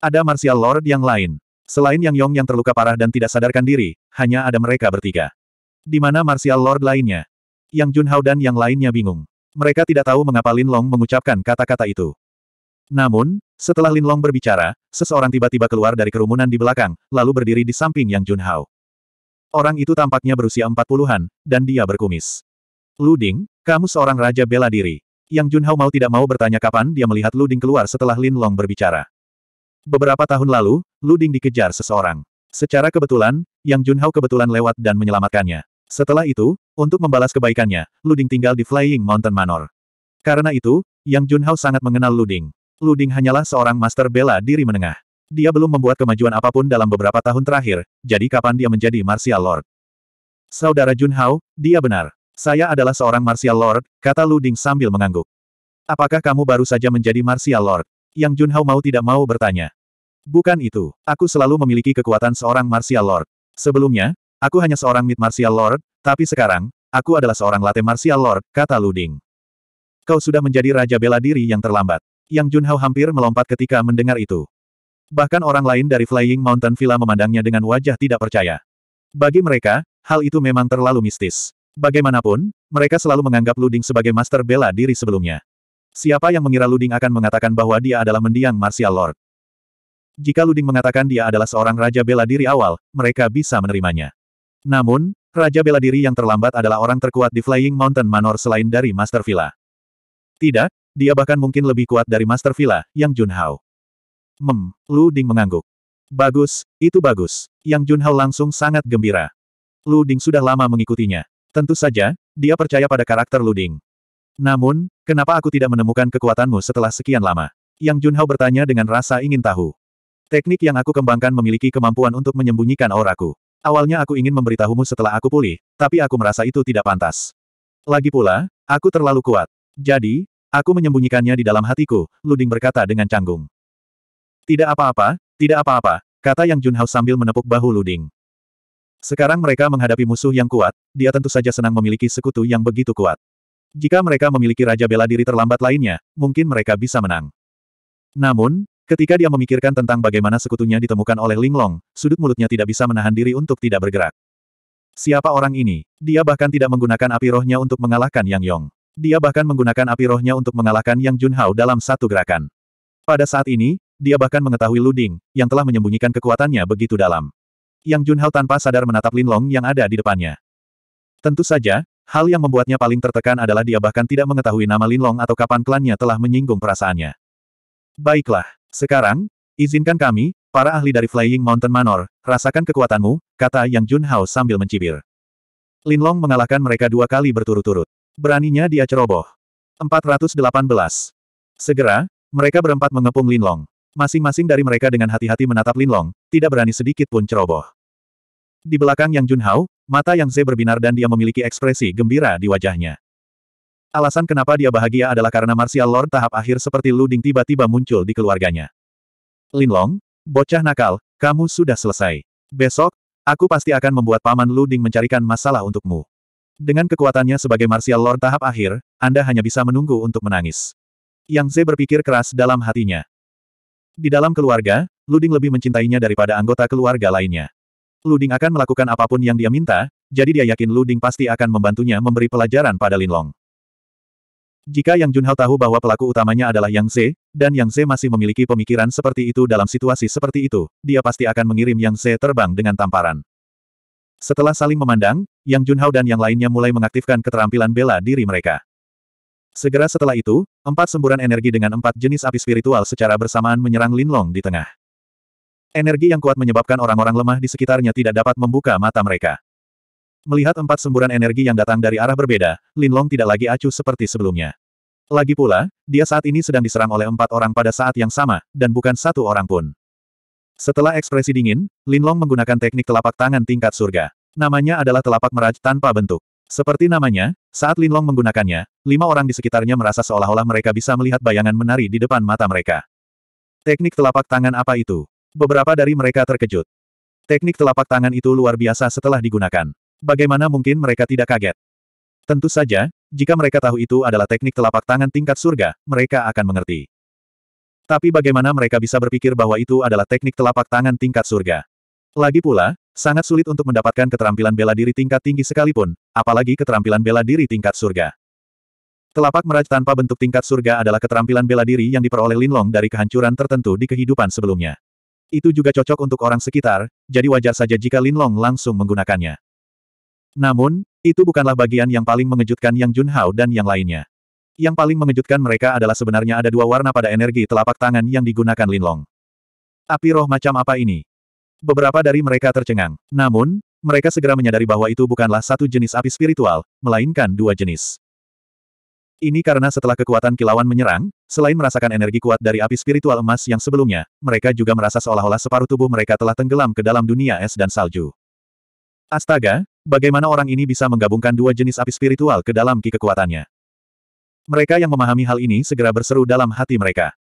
Speaker 1: Ada Martial Lord yang lain. Selain Yang Yong yang terluka parah dan tidak sadarkan diri, hanya ada mereka bertiga. Di mana martial lord lainnya? Yang Junhao dan yang lainnya bingung. Mereka tidak tahu mengapa Lin Long mengucapkan kata-kata itu. Namun, setelah Lin Long berbicara, seseorang tiba-tiba keluar dari kerumunan di belakang, lalu berdiri di samping Yang Junhao. Orang itu tampaknya berusia empat puluhan, dan dia berkumis. Luding, kamu seorang raja bela diri. Yang Junhao mau tidak mau bertanya kapan dia melihat Luding keluar setelah Lin Long berbicara. Beberapa tahun lalu, Luding dikejar seseorang. Secara kebetulan, Yang Junhao kebetulan lewat dan menyelamatkannya. Setelah itu, untuk membalas kebaikannya, Luding tinggal di Flying Mountain Manor. Karena itu, Yang Junhao sangat mengenal Luding. Luding hanyalah seorang master bela diri menengah. Dia belum membuat kemajuan apapun dalam beberapa tahun terakhir, jadi kapan dia menjadi martial lord? Saudara Junhao, dia benar. Saya adalah seorang martial lord, kata Luding sambil mengangguk. Apakah kamu baru saja menjadi martial lord? Yang Junhao mau tidak mau bertanya. Bukan itu, aku selalu memiliki kekuatan seorang martial lord. Sebelumnya, Aku hanya seorang mid martial lord, tapi sekarang, aku adalah seorang Late martial lord, kata Luding. Kau sudah menjadi raja bela diri yang terlambat. Yang Junhao hampir melompat ketika mendengar itu. Bahkan orang lain dari Flying Mountain Villa memandangnya dengan wajah tidak percaya. Bagi mereka, hal itu memang terlalu mistis. Bagaimanapun, mereka selalu menganggap Luding sebagai master bela diri sebelumnya. Siapa yang mengira Luding akan mengatakan bahwa dia adalah mendiang martial lord? Jika Luding mengatakan dia adalah seorang raja bela diri awal, mereka bisa menerimanya. Namun, Raja bela diri yang terlambat adalah orang terkuat di Flying Mountain Manor selain dari Master Villa. Tidak, dia bahkan mungkin lebih kuat dari Master Villa, Yang Junhao. Mem, Lu Ding mengangguk. Bagus, itu bagus. Yang Junhao langsung sangat gembira. Lu Ding sudah lama mengikutinya. Tentu saja, dia percaya pada karakter Lu Ding. Namun, kenapa aku tidak menemukan kekuatanmu setelah sekian lama? Yang Junhao bertanya dengan rasa ingin tahu. Teknik yang aku kembangkan memiliki kemampuan untuk menyembunyikan auraku. Awalnya aku ingin memberitahumu setelah aku pulih, tapi aku merasa itu tidak pantas. Lagi pula, aku terlalu kuat. Jadi, aku menyembunyikannya di dalam hatiku, Luding berkata dengan canggung. Tidak apa-apa, tidak apa-apa, kata Yang Junhao sambil menepuk bahu Luding. Sekarang mereka menghadapi musuh yang kuat, dia tentu saja senang memiliki sekutu yang begitu kuat. Jika mereka memiliki Raja Bela Diri terlambat lainnya, mungkin mereka bisa menang. Namun, Ketika dia memikirkan tentang bagaimana sekutunya ditemukan oleh Linglong, sudut mulutnya tidak bisa menahan diri untuk tidak bergerak. Siapa orang ini? Dia bahkan tidak menggunakan api rohnya untuk mengalahkan Yang Yong. Dia bahkan menggunakan api rohnya untuk mengalahkan Yang Junhao dalam satu gerakan. Pada saat ini, dia bahkan mengetahui Luding, yang telah menyembunyikan kekuatannya begitu dalam. Yang Junhao tanpa sadar menatap Linglong yang ada di depannya. Tentu saja, hal yang membuatnya paling tertekan adalah dia bahkan tidak mengetahui nama Long atau kapan klannya telah menyinggung perasaannya. Baiklah, sekarang, izinkan kami, para ahli dari Flying Mountain Manor, rasakan kekuatanmu, kata Yang Jun Hao sambil mencibir. Lin Long mengalahkan mereka dua kali berturut-turut. Beraninya dia ceroboh. 418. Segera, mereka berempat mengepung Lin Long. Masing-masing dari mereka dengan hati-hati menatap Lin Long, tidak berani sedikit pun ceroboh. Di belakang Yang Jun Hao, mata Yang Ze berbinar dan dia memiliki ekspresi gembira di wajahnya. Alasan kenapa dia bahagia adalah karena martial lord tahap akhir seperti Luding tiba-tiba muncul di keluarganya. Linlong, bocah nakal, kamu sudah selesai. Besok, aku pasti akan membuat paman Luding mencarikan masalah untukmu. Dengan kekuatannya sebagai martial lord tahap akhir, Anda hanya bisa menunggu untuk menangis. Yang Ze berpikir keras dalam hatinya. Di dalam keluarga, Luding lebih mencintainya daripada anggota keluarga lainnya. Luding akan melakukan apapun yang dia minta, jadi dia yakin Luding pasti akan membantunya memberi pelajaran pada Linlong. Jika Yang Junhao tahu bahwa pelaku utamanya adalah Yang Ze, dan Yang Ze masih memiliki pemikiran seperti itu dalam situasi seperti itu, dia pasti akan mengirim Yang Ze terbang dengan tamparan. Setelah saling memandang, Yang Junhao dan yang lainnya mulai mengaktifkan keterampilan bela diri mereka. Segera setelah itu, empat semburan energi dengan empat jenis api spiritual secara bersamaan menyerang Lin Long di tengah. Energi yang kuat menyebabkan orang-orang lemah di sekitarnya tidak dapat membuka mata mereka. Melihat empat semburan energi yang datang dari arah berbeda, Linlong tidak lagi acuh seperti sebelumnya. Lagi pula, dia saat ini sedang diserang oleh empat orang pada saat yang sama, dan bukan satu orang pun. Setelah ekspresi dingin, Linlong menggunakan teknik telapak tangan tingkat surga. Namanya adalah telapak meraj tanpa bentuk. Seperti namanya, saat Linlong menggunakannya, lima orang di sekitarnya merasa seolah-olah mereka bisa melihat bayangan menari di depan mata mereka. Teknik telapak tangan apa itu? Beberapa dari mereka terkejut. Teknik telapak tangan itu luar biasa setelah digunakan. Bagaimana mungkin mereka tidak kaget? Tentu saja, jika mereka tahu itu adalah teknik telapak tangan tingkat surga, mereka akan mengerti. Tapi bagaimana mereka bisa berpikir bahwa itu adalah teknik telapak tangan tingkat surga? Lagi pula, sangat sulit untuk mendapatkan keterampilan bela diri tingkat tinggi sekalipun, apalagi keterampilan bela diri tingkat surga. Telapak meraj tanpa bentuk tingkat surga adalah keterampilan bela diri yang diperoleh Linlong dari kehancuran tertentu di kehidupan sebelumnya. Itu juga cocok untuk orang sekitar, jadi wajar saja jika Linlong langsung menggunakannya. Namun, itu bukanlah bagian yang paling mengejutkan Yang Jun Junhao dan yang lainnya. Yang paling mengejutkan mereka adalah sebenarnya ada dua warna pada energi telapak tangan yang digunakan Linlong. Api roh macam apa ini? Beberapa dari mereka tercengang. Namun, mereka segera menyadari bahwa itu bukanlah satu jenis api spiritual, melainkan dua jenis. Ini karena setelah kekuatan kilauan menyerang, selain merasakan energi kuat dari api spiritual emas yang sebelumnya, mereka juga merasa seolah-olah separuh tubuh mereka telah tenggelam ke dalam dunia es dan salju. Astaga, Bagaimana orang ini bisa menggabungkan dua jenis api spiritual ke dalam ki kekuatannya? Mereka yang memahami hal ini segera berseru dalam hati mereka.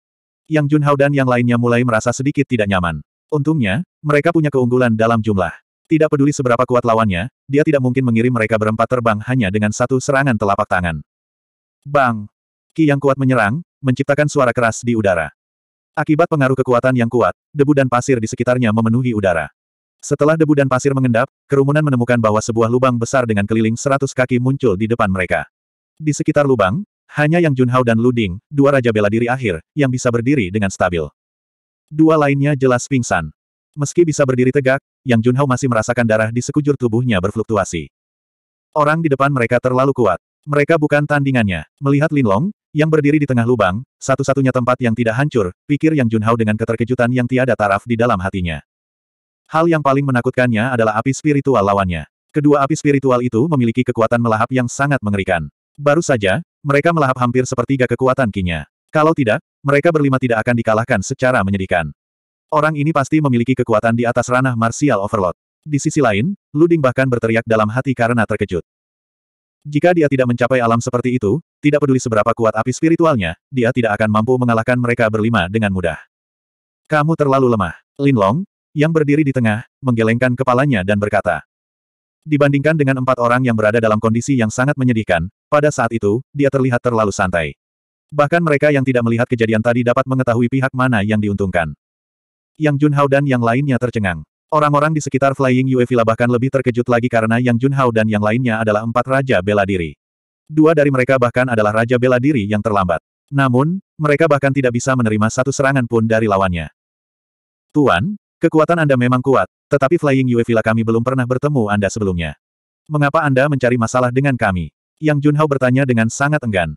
Speaker 1: Yang Junhao dan yang lainnya mulai merasa sedikit tidak nyaman. Untungnya, mereka punya keunggulan dalam jumlah. Tidak peduli seberapa kuat lawannya, dia tidak mungkin mengirim mereka berempat terbang hanya dengan satu serangan telapak tangan. Bang! Ki yang kuat menyerang, menciptakan suara keras di udara. Akibat pengaruh kekuatan yang kuat, debu dan pasir di sekitarnya memenuhi udara. Setelah debu dan pasir mengendap, kerumunan menemukan bahwa sebuah lubang besar dengan keliling seratus kaki muncul di depan mereka. Di sekitar lubang, hanya Yang Junhao dan Luding, dua raja bela diri akhir, yang bisa berdiri dengan stabil. Dua lainnya jelas pingsan. Meski bisa berdiri tegak, Yang Junhao masih merasakan darah di sekujur tubuhnya berfluktuasi. Orang di depan mereka terlalu kuat. Mereka bukan tandingannya. Melihat Linlong, yang berdiri di tengah lubang, satu-satunya tempat yang tidak hancur, pikir Yang Junhao dengan keterkejutan yang tiada taraf di dalam hatinya. Hal yang paling menakutkannya adalah api spiritual lawannya. Kedua api spiritual itu memiliki kekuatan melahap yang sangat mengerikan. Baru saja, mereka melahap hampir sepertiga kekuatan kinya. Kalau tidak, mereka berlima tidak akan dikalahkan secara menyedihkan. Orang ini pasti memiliki kekuatan di atas ranah martial overload. Di sisi lain, Luding bahkan berteriak dalam hati karena terkejut. Jika dia tidak mencapai alam seperti itu, tidak peduli seberapa kuat api spiritualnya, dia tidak akan mampu mengalahkan mereka berlima dengan mudah. Kamu terlalu lemah. Lin Long yang berdiri di tengah, menggelengkan kepalanya dan berkata. Dibandingkan dengan empat orang yang berada dalam kondisi yang sangat menyedihkan, pada saat itu, dia terlihat terlalu santai. Bahkan mereka yang tidak melihat kejadian tadi dapat mengetahui pihak mana yang diuntungkan. Yang Junhao dan yang lainnya tercengang. Orang-orang di sekitar Flying Yue Villa bahkan lebih terkejut lagi karena Yang Junhao dan yang lainnya adalah empat raja bela diri. Dua dari mereka bahkan adalah raja bela diri yang terlambat. Namun, mereka bahkan tidak bisa menerima satu serangan pun dari lawannya. Tuan, Kekuatan Anda memang kuat, tetapi Flying Yue Villa kami belum pernah bertemu Anda sebelumnya. Mengapa Anda mencari masalah dengan kami? Yang Junhao bertanya dengan sangat enggan.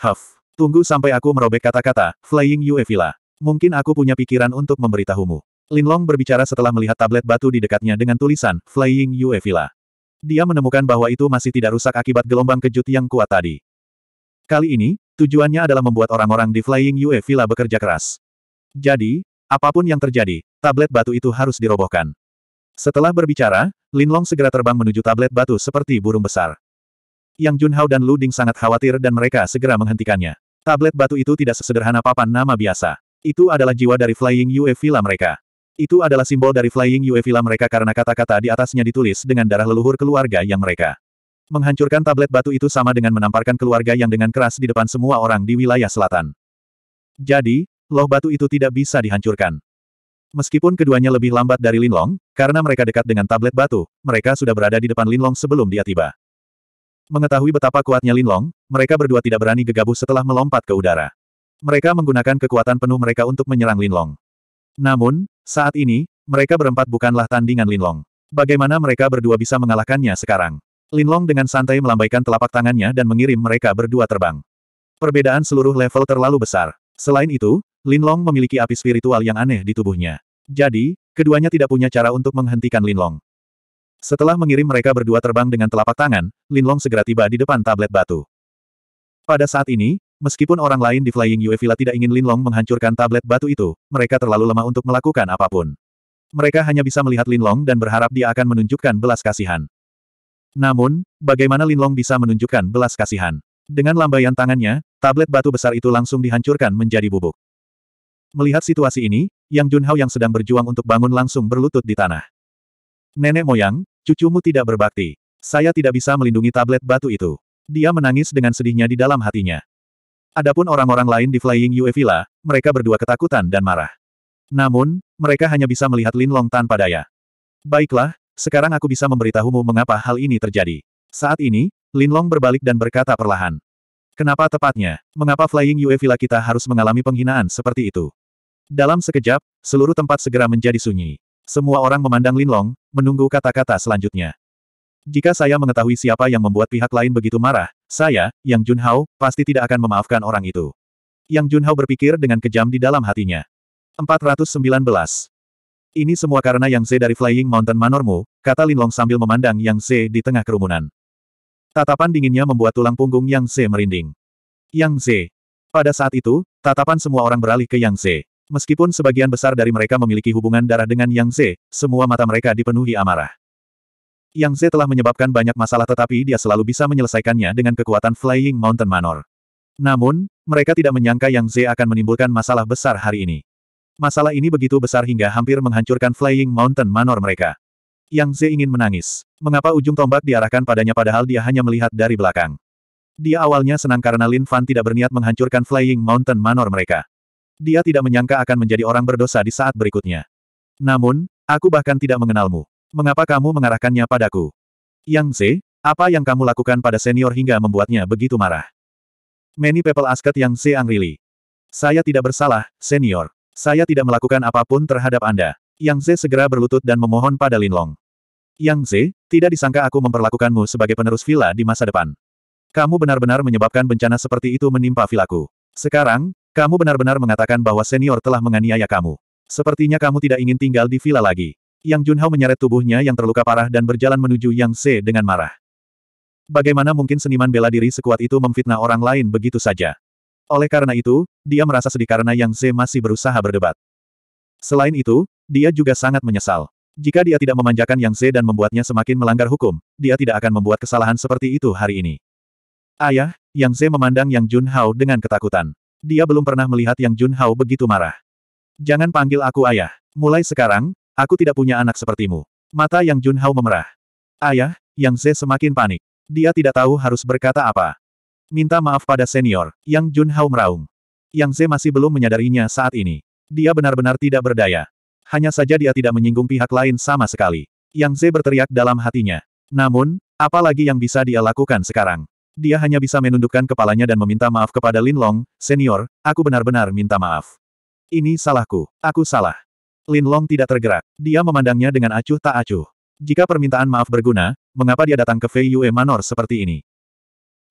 Speaker 1: Huff, tunggu sampai aku merobek kata-kata, Flying Yue Villa. Mungkin aku punya pikiran untuk memberitahumu. Lin Long berbicara setelah melihat tablet batu di dekatnya dengan tulisan, Flying Yue Villa. Dia menemukan bahwa itu masih tidak rusak akibat gelombang kejut yang kuat tadi. Kali ini, tujuannya adalah membuat orang-orang di Flying Yue Villa bekerja keras. Jadi, Apapun yang terjadi, tablet batu itu harus dirobohkan. Setelah berbicara, Linlong segera terbang menuju tablet batu seperti burung besar. Yang Junhao dan Lu Ding sangat khawatir dan mereka segera menghentikannya. Tablet batu itu tidak sesederhana papan nama biasa. Itu adalah jiwa dari Flying Yue Villa mereka. Itu adalah simbol dari Flying Yue Villa mereka karena kata-kata di atasnya ditulis dengan darah leluhur keluarga yang mereka. Menghancurkan tablet batu itu sama dengan menamparkan keluarga yang dengan keras di depan semua orang di wilayah selatan. Jadi, loh batu itu tidak bisa dihancurkan. Meskipun keduanya lebih lambat dari Linlong, karena mereka dekat dengan tablet batu, mereka sudah berada di depan Linlong sebelum dia tiba. Mengetahui betapa kuatnya Linlong, mereka berdua tidak berani gegabah setelah melompat ke udara. Mereka menggunakan kekuatan penuh mereka untuk menyerang Linlong. Namun, saat ini, mereka berempat bukanlah tandingan Linlong. Bagaimana mereka berdua bisa mengalahkannya sekarang? Linlong dengan santai melambaikan telapak tangannya dan mengirim mereka berdua terbang. Perbedaan seluruh level terlalu besar. Selain itu, Linlong memiliki api spiritual yang aneh di tubuhnya. Jadi, keduanya tidak punya cara untuk menghentikan Linlong. Setelah mengirim mereka berdua terbang dengan telapak tangan, Linlong segera tiba di depan tablet batu. Pada saat ini, meskipun orang lain di Flying Yue Villa tidak ingin Linlong menghancurkan tablet batu itu, mereka terlalu lemah untuk melakukan apapun. Mereka hanya bisa melihat Linlong dan berharap dia akan menunjukkan belas kasihan. Namun, bagaimana Linlong bisa menunjukkan belas kasihan? Dengan lambaian tangannya, tablet batu besar itu langsung dihancurkan menjadi bubuk. Melihat situasi ini, Yang Junhao yang sedang berjuang untuk bangun langsung berlutut di tanah. Nenek moyang, cucumu tidak berbakti. Saya tidak bisa melindungi tablet batu itu. Dia menangis dengan sedihnya di dalam hatinya. Adapun orang-orang lain di Flying Yue Villa, mereka berdua ketakutan dan marah. Namun, mereka hanya bisa melihat Lin Long tanpa daya. Baiklah, sekarang aku bisa memberitahumu mengapa hal ini terjadi. Saat ini, Lin Long berbalik dan berkata perlahan. Kenapa tepatnya? Mengapa Flying Yue Villa kita harus mengalami penghinaan seperti itu? Dalam sekejap, seluruh tempat segera menjadi sunyi. Semua orang memandang Linlong, menunggu kata-kata selanjutnya. Jika saya mengetahui siapa yang membuat pihak lain begitu marah, saya, Yang Junhao, pasti tidak akan memaafkan orang itu. Yang Junhao berpikir dengan kejam di dalam hatinya. 419. Ini semua karena Yang Z dari Flying Mountain Manormu, kata Linlong sambil memandang Yang Z di tengah kerumunan. Tatapan dinginnya membuat tulang punggung Yang Z merinding. Yang Z. Pada saat itu, tatapan semua orang beralih ke Yang Z. Meskipun sebagian besar dari mereka memiliki hubungan darah dengan Yang Ze, semua mata mereka dipenuhi amarah. Yang Ze telah menyebabkan banyak masalah tetapi dia selalu bisa menyelesaikannya dengan kekuatan Flying Mountain Manor. Namun, mereka tidak menyangka Yang Ze akan menimbulkan masalah besar hari ini. Masalah ini begitu besar hingga hampir menghancurkan Flying Mountain Manor mereka. Yang Ze ingin menangis. Mengapa ujung tombak diarahkan padanya padahal dia hanya melihat dari belakang? Dia awalnya senang karena Lin Fan tidak berniat menghancurkan Flying Mountain Manor mereka. Dia tidak menyangka akan menjadi orang berdosa di saat berikutnya. Namun, aku bahkan tidak mengenalmu. Mengapa kamu mengarahkannya padaku? Yang Z, apa yang kamu lakukan pada senior hingga membuatnya begitu marah? Many people asked Yang Z angrily. Saya tidak bersalah, senior. Saya tidak melakukan apapun terhadap Anda. Yang Z segera berlutut dan memohon pada Lin Long. Yang Z, tidak disangka aku memperlakukanmu sebagai penerus villa di masa depan. Kamu benar-benar menyebabkan bencana seperti itu menimpa vilaku. Sekarang, kamu benar-benar mengatakan bahwa senior telah menganiaya kamu. Sepertinya kamu tidak ingin tinggal di villa lagi. Yang Junhao menyeret tubuhnya yang terluka parah dan berjalan menuju Yang Se dengan marah. Bagaimana mungkin seniman bela diri sekuat itu memfitnah orang lain begitu saja? Oleh karena itu, dia merasa sedih karena Yang Se masih berusaha berdebat. Selain itu, dia juga sangat menyesal. Jika dia tidak memanjakan Yang Se dan membuatnya semakin melanggar hukum, dia tidak akan membuat kesalahan seperti itu hari ini. Ayah, Yang Se memandang Yang Jun Hao dengan ketakutan. Dia belum pernah melihat Yang Jun Junhao begitu marah. Jangan panggil aku ayah. Mulai sekarang, aku tidak punya anak sepertimu. Mata Yang Jun Junhao memerah. Ayah, Yang Ze semakin panik. Dia tidak tahu harus berkata apa. Minta maaf pada senior, Yang Jun Junhao meraung. Yang Ze masih belum menyadarinya saat ini. Dia benar-benar tidak berdaya. Hanya saja dia tidak menyinggung pihak lain sama sekali. Yang Ze berteriak dalam hatinya. Namun, apa lagi yang bisa dia lakukan sekarang? Dia hanya bisa menundukkan kepalanya dan meminta maaf kepada Lin Long, senior, aku benar-benar minta maaf. Ini salahku, aku salah. Lin Long tidak tergerak. Dia memandangnya dengan acuh tak acuh. Jika permintaan maaf berguna, mengapa dia datang ke Fei Yue Manor seperti ini?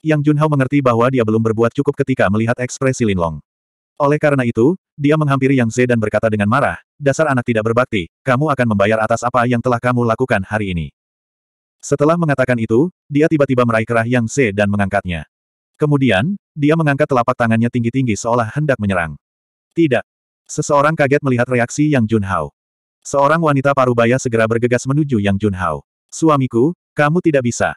Speaker 1: Yang Junhao mengerti bahwa dia belum berbuat cukup ketika melihat ekspresi Lin Long. Oleh karena itu, dia menghampiri Yang Ze dan berkata dengan marah, dasar anak tidak berbakti, kamu akan membayar atas apa yang telah kamu lakukan hari ini. Setelah mengatakan itu, dia tiba-tiba meraih kerah Yang Se dan mengangkatnya. Kemudian, dia mengangkat telapak tangannya tinggi-tinggi seolah hendak menyerang. Tidak. Seseorang kaget melihat reaksi Yang Junhao. Seorang wanita parubaya segera bergegas menuju Yang Junhao. Suamiku, kamu tidak bisa.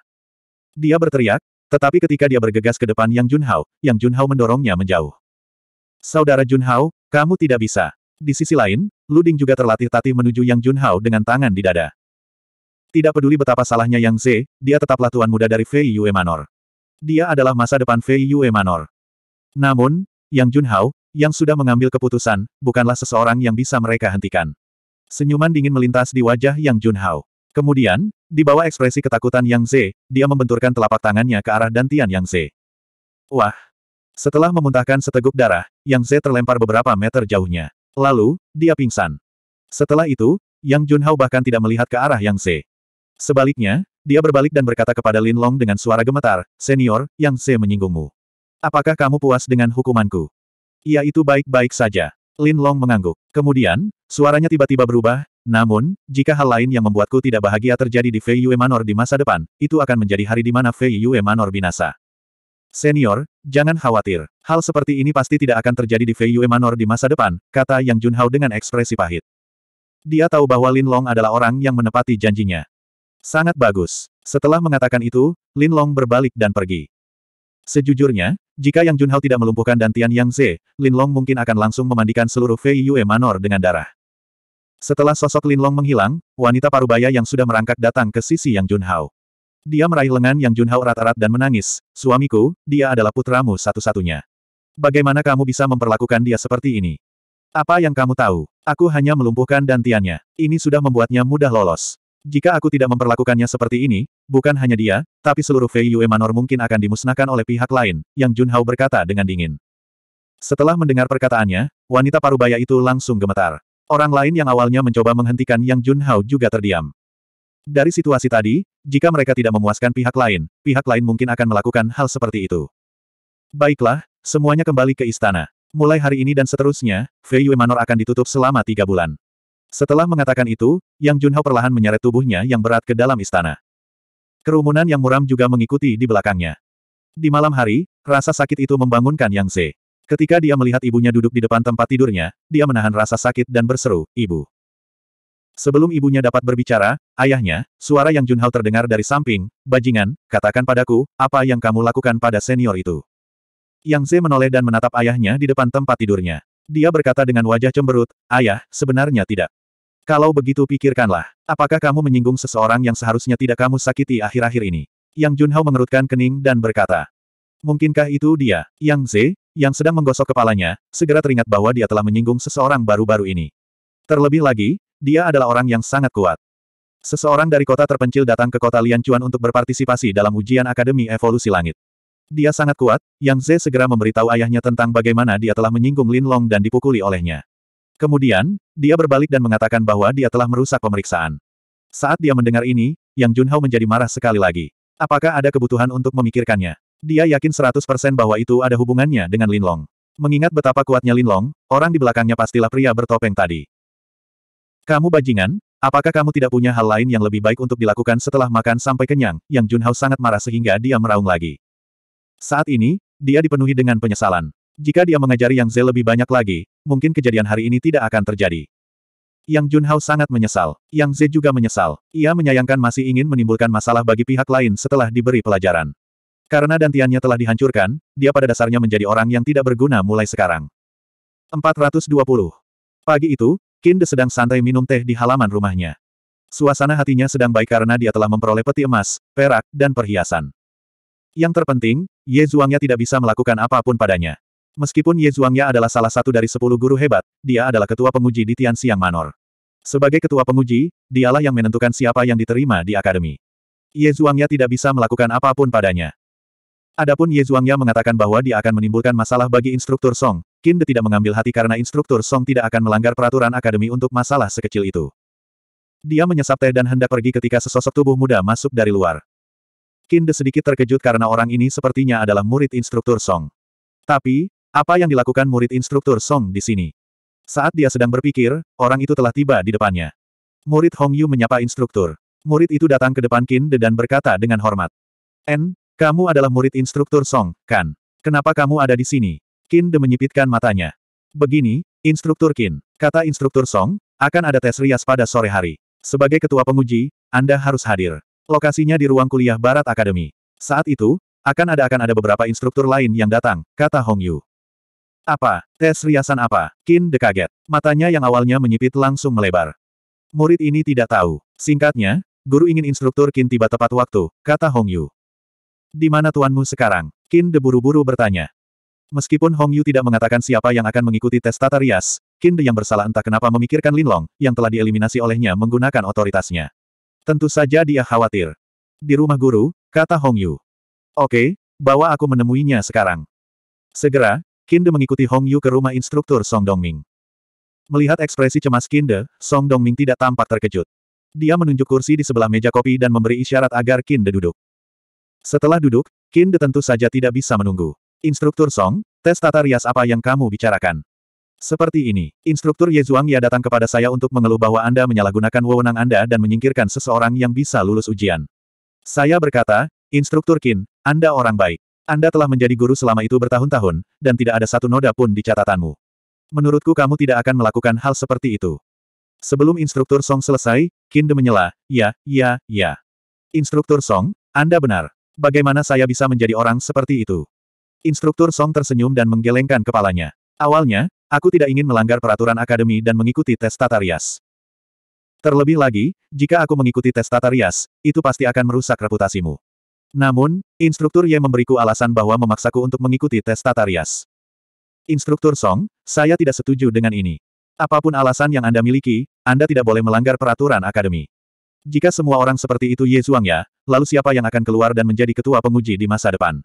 Speaker 1: Dia berteriak, tetapi ketika dia bergegas ke depan Yang Junhao, Yang Junhao mendorongnya menjauh. Saudara Junhao, kamu tidak bisa. Di sisi lain, Luding juga terlatih tatih menuju Yang Junhao dengan tangan di dada. Tidak peduli betapa salahnya Yang Ze, dia tetaplah tuan muda dari Fei Yue Manor. Dia adalah masa depan Fei Yue Manor. Namun, Yang Junhao, yang sudah mengambil keputusan, bukanlah seseorang yang bisa mereka hentikan. Senyuman dingin melintas di wajah Yang Junhao. Kemudian, di bawah ekspresi ketakutan Yang Ze, dia membenturkan telapak tangannya ke arah dantian Yang Ze. Wah! Setelah memuntahkan seteguk darah, Yang Ze terlempar beberapa meter jauhnya. Lalu, dia pingsan. Setelah itu, Yang Junhao bahkan tidak melihat ke arah Yang Ze. Sebaliknya, dia berbalik dan berkata kepada Lin Long dengan suara gemetar, Senior, Yang Ze menyinggungmu. Apakah kamu puas dengan hukumanku? Ia itu baik-baik saja. Lin Long mengangguk. Kemudian, suaranya tiba-tiba berubah, namun, jika hal lain yang membuatku tidak bahagia terjadi di Fei Yue Manor di masa depan, itu akan menjadi hari di mana Fei Yue Manor binasa. Senior, jangan khawatir. Hal seperti ini pasti tidak akan terjadi di Fei Yue Manor di masa depan, kata Yang Junhao dengan ekspresi pahit. Dia tahu bahwa Lin Long adalah orang yang menepati janjinya. Sangat bagus. Setelah mengatakan itu, Lin Long berbalik dan pergi. Sejujurnya, jika Yang Junhao tidak melumpuhkan dan Tian Yang Ze, Lin Long mungkin akan langsung memandikan seluruh Fei Yue Manor dengan darah. Setelah sosok Lin Long menghilang, wanita parubaya yang sudah merangkak datang ke sisi Yang Junhao. Dia meraih lengan Yang Junhao erat-erat dan menangis, suamiku, dia adalah putramu satu-satunya. Bagaimana kamu bisa memperlakukan dia seperti ini? Apa yang kamu tahu? Aku hanya melumpuhkan dantiannya. Ini sudah membuatnya mudah lolos. Jika aku tidak memperlakukannya seperti ini, bukan hanya dia, tapi seluruh Fei Yue Manor mungkin akan dimusnahkan oleh pihak lain, yang Jun Hao berkata dengan dingin. Setelah mendengar perkataannya, wanita parubaya itu langsung gemetar. Orang lain yang awalnya mencoba menghentikan Yang Jun Hao juga terdiam. Dari situasi tadi, jika mereka tidak memuaskan pihak lain, pihak lain mungkin akan melakukan hal seperti itu. Baiklah, semuanya kembali ke istana. Mulai hari ini dan seterusnya, Fei Yue Manor akan ditutup selama tiga bulan. Setelah mengatakan itu, Yang Junhao perlahan menyeret tubuhnya yang berat ke dalam istana. Kerumunan yang muram juga mengikuti di belakangnya. Di malam hari, rasa sakit itu membangunkan Yang Ze. Ketika dia melihat ibunya duduk di depan tempat tidurnya, dia menahan rasa sakit dan berseru, Ibu. Sebelum ibunya dapat berbicara, ayahnya, suara Yang Junhao terdengar dari samping, Bajingan, katakan padaku, apa yang kamu lakukan pada senior itu. Yang Ze menoleh dan menatap ayahnya di depan tempat tidurnya. Dia berkata dengan wajah cemberut, Ayah, sebenarnya tidak. Kalau begitu pikirkanlah, apakah kamu menyinggung seseorang yang seharusnya tidak kamu sakiti akhir-akhir ini? Yang Junhao mengerutkan kening dan berkata, Mungkinkah itu dia? Yang Ze, yang sedang menggosok kepalanya, segera teringat bahwa dia telah menyinggung seseorang baru-baru ini. Terlebih lagi, dia adalah orang yang sangat kuat. Seseorang dari kota terpencil datang ke kota Liancuan untuk berpartisipasi dalam ujian Akademi Evolusi Langit. Dia sangat kuat, Yang Ze segera memberitahu ayahnya tentang bagaimana dia telah menyinggung Lin Long dan dipukuli olehnya. Kemudian, dia berbalik dan mengatakan bahwa dia telah merusak pemeriksaan. Saat dia mendengar ini, Yang Junhao menjadi marah sekali lagi. Apakah ada kebutuhan untuk memikirkannya? Dia yakin 100% bahwa itu ada hubungannya dengan Lin Long. Mengingat betapa kuatnya Lin Long, orang di belakangnya pastilah pria bertopeng tadi. Kamu bajingan, apakah kamu tidak punya hal lain yang lebih baik untuk dilakukan setelah makan sampai kenyang? Yang Junhao sangat marah sehingga dia meraung lagi. Saat ini, dia dipenuhi dengan penyesalan. Jika dia mengajari Yang Ze lebih banyak lagi, mungkin kejadian hari ini tidak akan terjadi. Yang Junhao sangat menyesal. Yang Ze juga menyesal. Ia menyayangkan masih ingin menimbulkan masalah bagi pihak lain setelah diberi pelajaran. Karena dantiannya telah dihancurkan, dia pada dasarnya menjadi orang yang tidak berguna mulai sekarang. 420. Pagi itu, Kinde sedang santai minum teh di halaman rumahnya. Suasana hatinya sedang baik karena dia telah memperoleh peti emas, perak, dan perhiasan. Yang terpenting, Ye Zhuangya tidak bisa melakukan apapun padanya. Meskipun Ye Zhuangya adalah salah satu dari sepuluh guru hebat, dia adalah ketua penguji di Tian Siang Manor. Sebagai ketua penguji, dialah yang menentukan siapa yang diterima di akademi. Ye Zhuangya tidak bisa melakukan apapun padanya. Adapun Ye Zhuangya mengatakan bahwa dia akan menimbulkan masalah bagi instruktur Song, Kinde tidak mengambil hati karena instruktur Song tidak akan melanggar peraturan akademi untuk masalah sekecil itu. Dia menyesap teh dan hendak pergi ketika sesosok tubuh muda masuk dari luar. Kinde sedikit terkejut karena orang ini sepertinya adalah murid instruktur Song. Tapi, apa yang dilakukan murid instruktur Song di sini? Saat dia sedang berpikir, orang itu telah tiba di depannya. Murid Hong Yu menyapa instruktur. Murid itu datang ke depan Kinde dan berkata dengan hormat. En, kamu adalah murid instruktur Song, kan? Kenapa kamu ada di sini? Kinde menyipitkan matanya. Begini, instruktur Kin," Kata instruktur Song, akan ada tes rias pada sore hari. Sebagai ketua penguji, Anda harus hadir. Lokasinya di ruang kuliah Barat Akademi. Saat itu, akan ada akan ada beberapa instruktur lain yang datang, kata Hong Yu. Apa? Tes riasan apa? Qin de kaget. Matanya yang awalnya menyipit langsung melebar. Murid ini tidak tahu. Singkatnya, guru ingin instruktur Qin tiba tepat waktu, kata Hong Yu. Di mana tuanmu sekarang? Qin de buru-buru bertanya. Meskipun Hong Yu tidak mengatakan siapa yang akan mengikuti tes tata rias, Qin de yang bersalah entah kenapa memikirkan Lin Long, yang telah dieliminasi olehnya menggunakan otoritasnya. Tentu saja dia khawatir. Di rumah guru, kata Hong Yu. Oke, bawa aku menemuinya sekarang. Segera, Kinde mengikuti Hong Yu ke rumah instruktur Song Dongming. Melihat ekspresi cemas Kinde, Song Dongming tidak tampak terkejut. Dia menunjuk kursi di sebelah meja kopi dan memberi isyarat agar Kinde duduk. Setelah duduk, Kinde tentu saja tidak bisa menunggu. Instruktur Song, tes tata rias apa yang kamu bicarakan? Seperti ini, instruktur Ye Zhuang ya datang kepada saya untuk mengeluh bahwa Anda menyalahgunakan wewenang Anda dan menyingkirkan seseorang yang bisa lulus ujian. Saya berkata, Instruktur Qin, Anda orang baik. Anda telah menjadi guru selama itu bertahun-tahun, dan tidak ada satu noda pun di catatanmu. Menurutku kamu tidak akan melakukan hal seperti itu. Sebelum instruktur Song selesai, Qin menyela, ya, ya, ya. Instruktur Song, Anda benar. Bagaimana saya bisa menjadi orang seperti itu? Instruktur Song tersenyum dan menggelengkan kepalanya. Awalnya, Aku tidak ingin melanggar peraturan akademi dan mengikuti tes tata rias. Terlebih lagi, jika aku mengikuti tes tata rias, itu pasti akan merusak reputasimu. Namun, instruktur Ye memberiku alasan bahwa memaksaku untuk mengikuti tes tata rias. Instruktur Song, saya tidak setuju dengan ini. Apapun alasan yang Anda miliki, Anda tidak boleh melanggar peraturan akademi. Jika semua orang seperti itu Ye Zhuang ya, lalu siapa yang akan keluar dan menjadi ketua penguji di masa depan?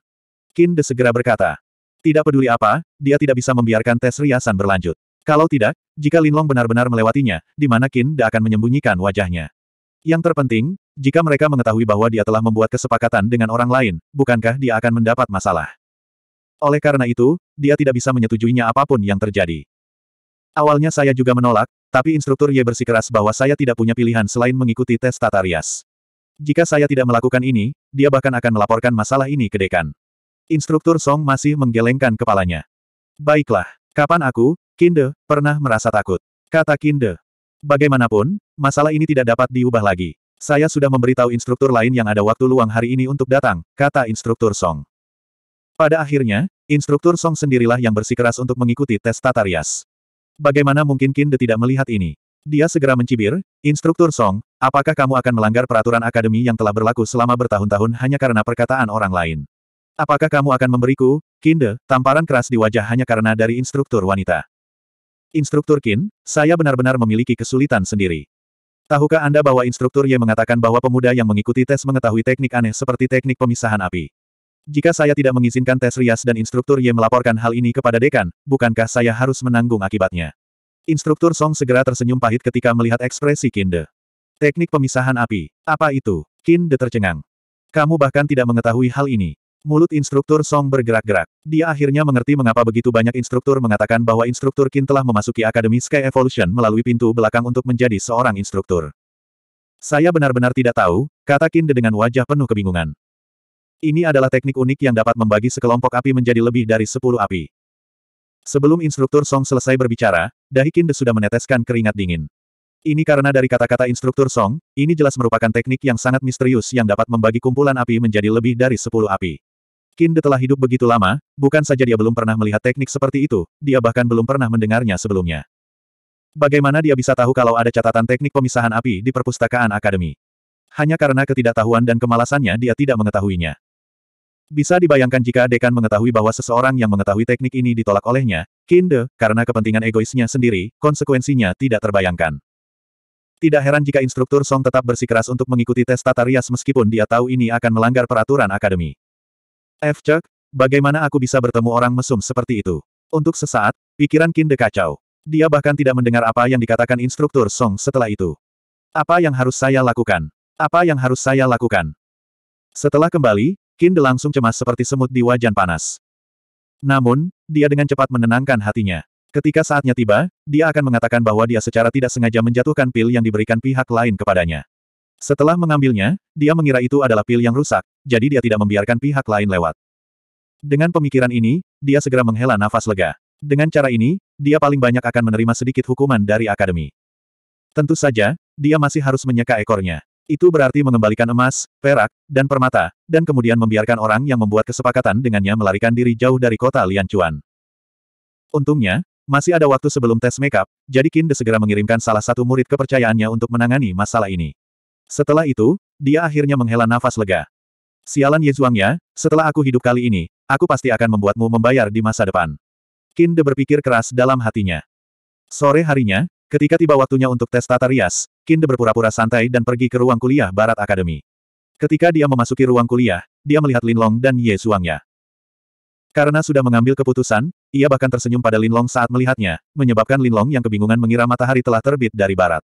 Speaker 1: Qin De segera berkata. Tidak peduli apa, dia tidak bisa membiarkan tes riasan berlanjut. Kalau tidak, jika Linlong benar-benar melewatinya, di mana Kinda akan menyembunyikan wajahnya. Yang terpenting, jika mereka mengetahui bahwa dia telah membuat kesepakatan dengan orang lain, bukankah dia akan mendapat masalah? Oleh karena itu, dia tidak bisa menyetujuinya apapun yang terjadi. Awalnya saya juga menolak, tapi instruktur Ye bersikeras bahwa saya tidak punya pilihan selain mengikuti tes tata rias. Jika saya tidak melakukan ini, dia bahkan akan melaporkan masalah ini ke dekan. Instruktur Song masih menggelengkan kepalanya. Baiklah, kapan aku, Kinde, pernah merasa takut? Kata Kinde. Bagaimanapun, masalah ini tidak dapat diubah lagi. Saya sudah memberitahu instruktur lain yang ada waktu luang hari ini untuk datang, kata instruktur Song. Pada akhirnya, instruktur Song sendirilah yang bersikeras untuk mengikuti tes Tatarias. Bagaimana mungkin Kinde tidak melihat ini? Dia segera mencibir, Instruktur Song, apakah kamu akan melanggar peraturan akademi yang telah berlaku selama bertahun-tahun hanya karena perkataan orang lain? Apakah kamu akan memberiku, Kinde, tamparan keras di wajah hanya karena dari instruktur wanita? Instruktur Kin, saya benar-benar memiliki kesulitan sendiri. Tahukah Anda bahwa instruktur Ye mengatakan bahwa pemuda yang mengikuti tes mengetahui teknik aneh seperti teknik pemisahan api? Jika saya tidak mengizinkan tes rias dan instruktur Ye melaporkan hal ini kepada dekan, bukankah saya harus menanggung akibatnya? Instruktur Song segera tersenyum pahit ketika melihat ekspresi Kinde. Teknik pemisahan api. Apa itu? Kinde tercengang. Kamu bahkan tidak mengetahui hal ini. Mulut instruktur Song bergerak-gerak. Dia akhirnya mengerti mengapa begitu banyak instruktur mengatakan bahwa instruktur Qin telah memasuki Akademi Sky Evolution melalui pintu belakang untuk menjadi seorang instruktur. Saya benar-benar tidak tahu, kata Qin dengan wajah penuh kebingungan. Ini adalah teknik unik yang dapat membagi sekelompok api menjadi lebih dari sepuluh api. Sebelum instruktur Song selesai berbicara, dahi Qin sudah meneteskan keringat dingin. Ini karena dari kata-kata instruktur Song, ini jelas merupakan teknik yang sangat misterius yang dapat membagi kumpulan api menjadi lebih dari sepuluh api. Kinde telah hidup begitu lama, bukan saja dia belum pernah melihat teknik seperti itu, dia bahkan belum pernah mendengarnya sebelumnya. Bagaimana dia bisa tahu kalau ada catatan teknik pemisahan api di perpustakaan akademi? Hanya karena ketidaktahuan dan kemalasannya dia tidak mengetahuinya. Bisa dibayangkan jika Dekan mengetahui bahwa seseorang yang mengetahui teknik ini ditolak olehnya, Kinde, karena kepentingan egoisnya sendiri, konsekuensinya tidak terbayangkan. Tidak heran jika instruktur Song tetap bersikeras untuk mengikuti tes tatarias meskipun dia tahu ini akan melanggar peraturan akademi. F. Chuck, bagaimana aku bisa bertemu orang mesum seperti itu? Untuk sesaat, pikiran Kinde kacau. Dia bahkan tidak mendengar apa yang dikatakan instruktur Song setelah itu. Apa yang harus saya lakukan? Apa yang harus saya lakukan? Setelah kembali, Kinde langsung cemas seperti semut di wajan panas. Namun, dia dengan cepat menenangkan hatinya. Ketika saatnya tiba, dia akan mengatakan bahwa dia secara tidak sengaja menjatuhkan pil yang diberikan pihak lain kepadanya. Setelah mengambilnya, dia mengira itu adalah pil yang rusak, jadi dia tidak membiarkan pihak lain lewat. Dengan pemikiran ini, dia segera menghela nafas lega. Dengan cara ini, dia paling banyak akan menerima sedikit hukuman dari akademi. Tentu saja, dia masih harus menyeka ekornya. Itu berarti mengembalikan emas, perak, dan permata, dan kemudian membiarkan orang yang membuat kesepakatan dengannya melarikan diri jauh dari kota Lianchuan. Untungnya, masih ada waktu sebelum tes makeup, jadi Kinde segera mengirimkan salah satu murid kepercayaannya untuk menangani masalah ini. Setelah itu, dia akhirnya menghela nafas lega. Sialan Ye Zhuangnya! setelah aku hidup kali ini, aku pasti akan membuatmu membayar di masa depan. Kinde berpikir keras dalam hatinya. Sore harinya, ketika tiba waktunya untuk tes tata rias, Kinde berpura-pura santai dan pergi ke ruang kuliah Barat Akademi. Ketika dia memasuki ruang kuliah, dia melihat Linlong dan Ye Zhuangnya. Karena sudah mengambil keputusan, ia bahkan tersenyum pada Linlong saat melihatnya, menyebabkan Linlong yang kebingungan mengira matahari telah terbit dari barat.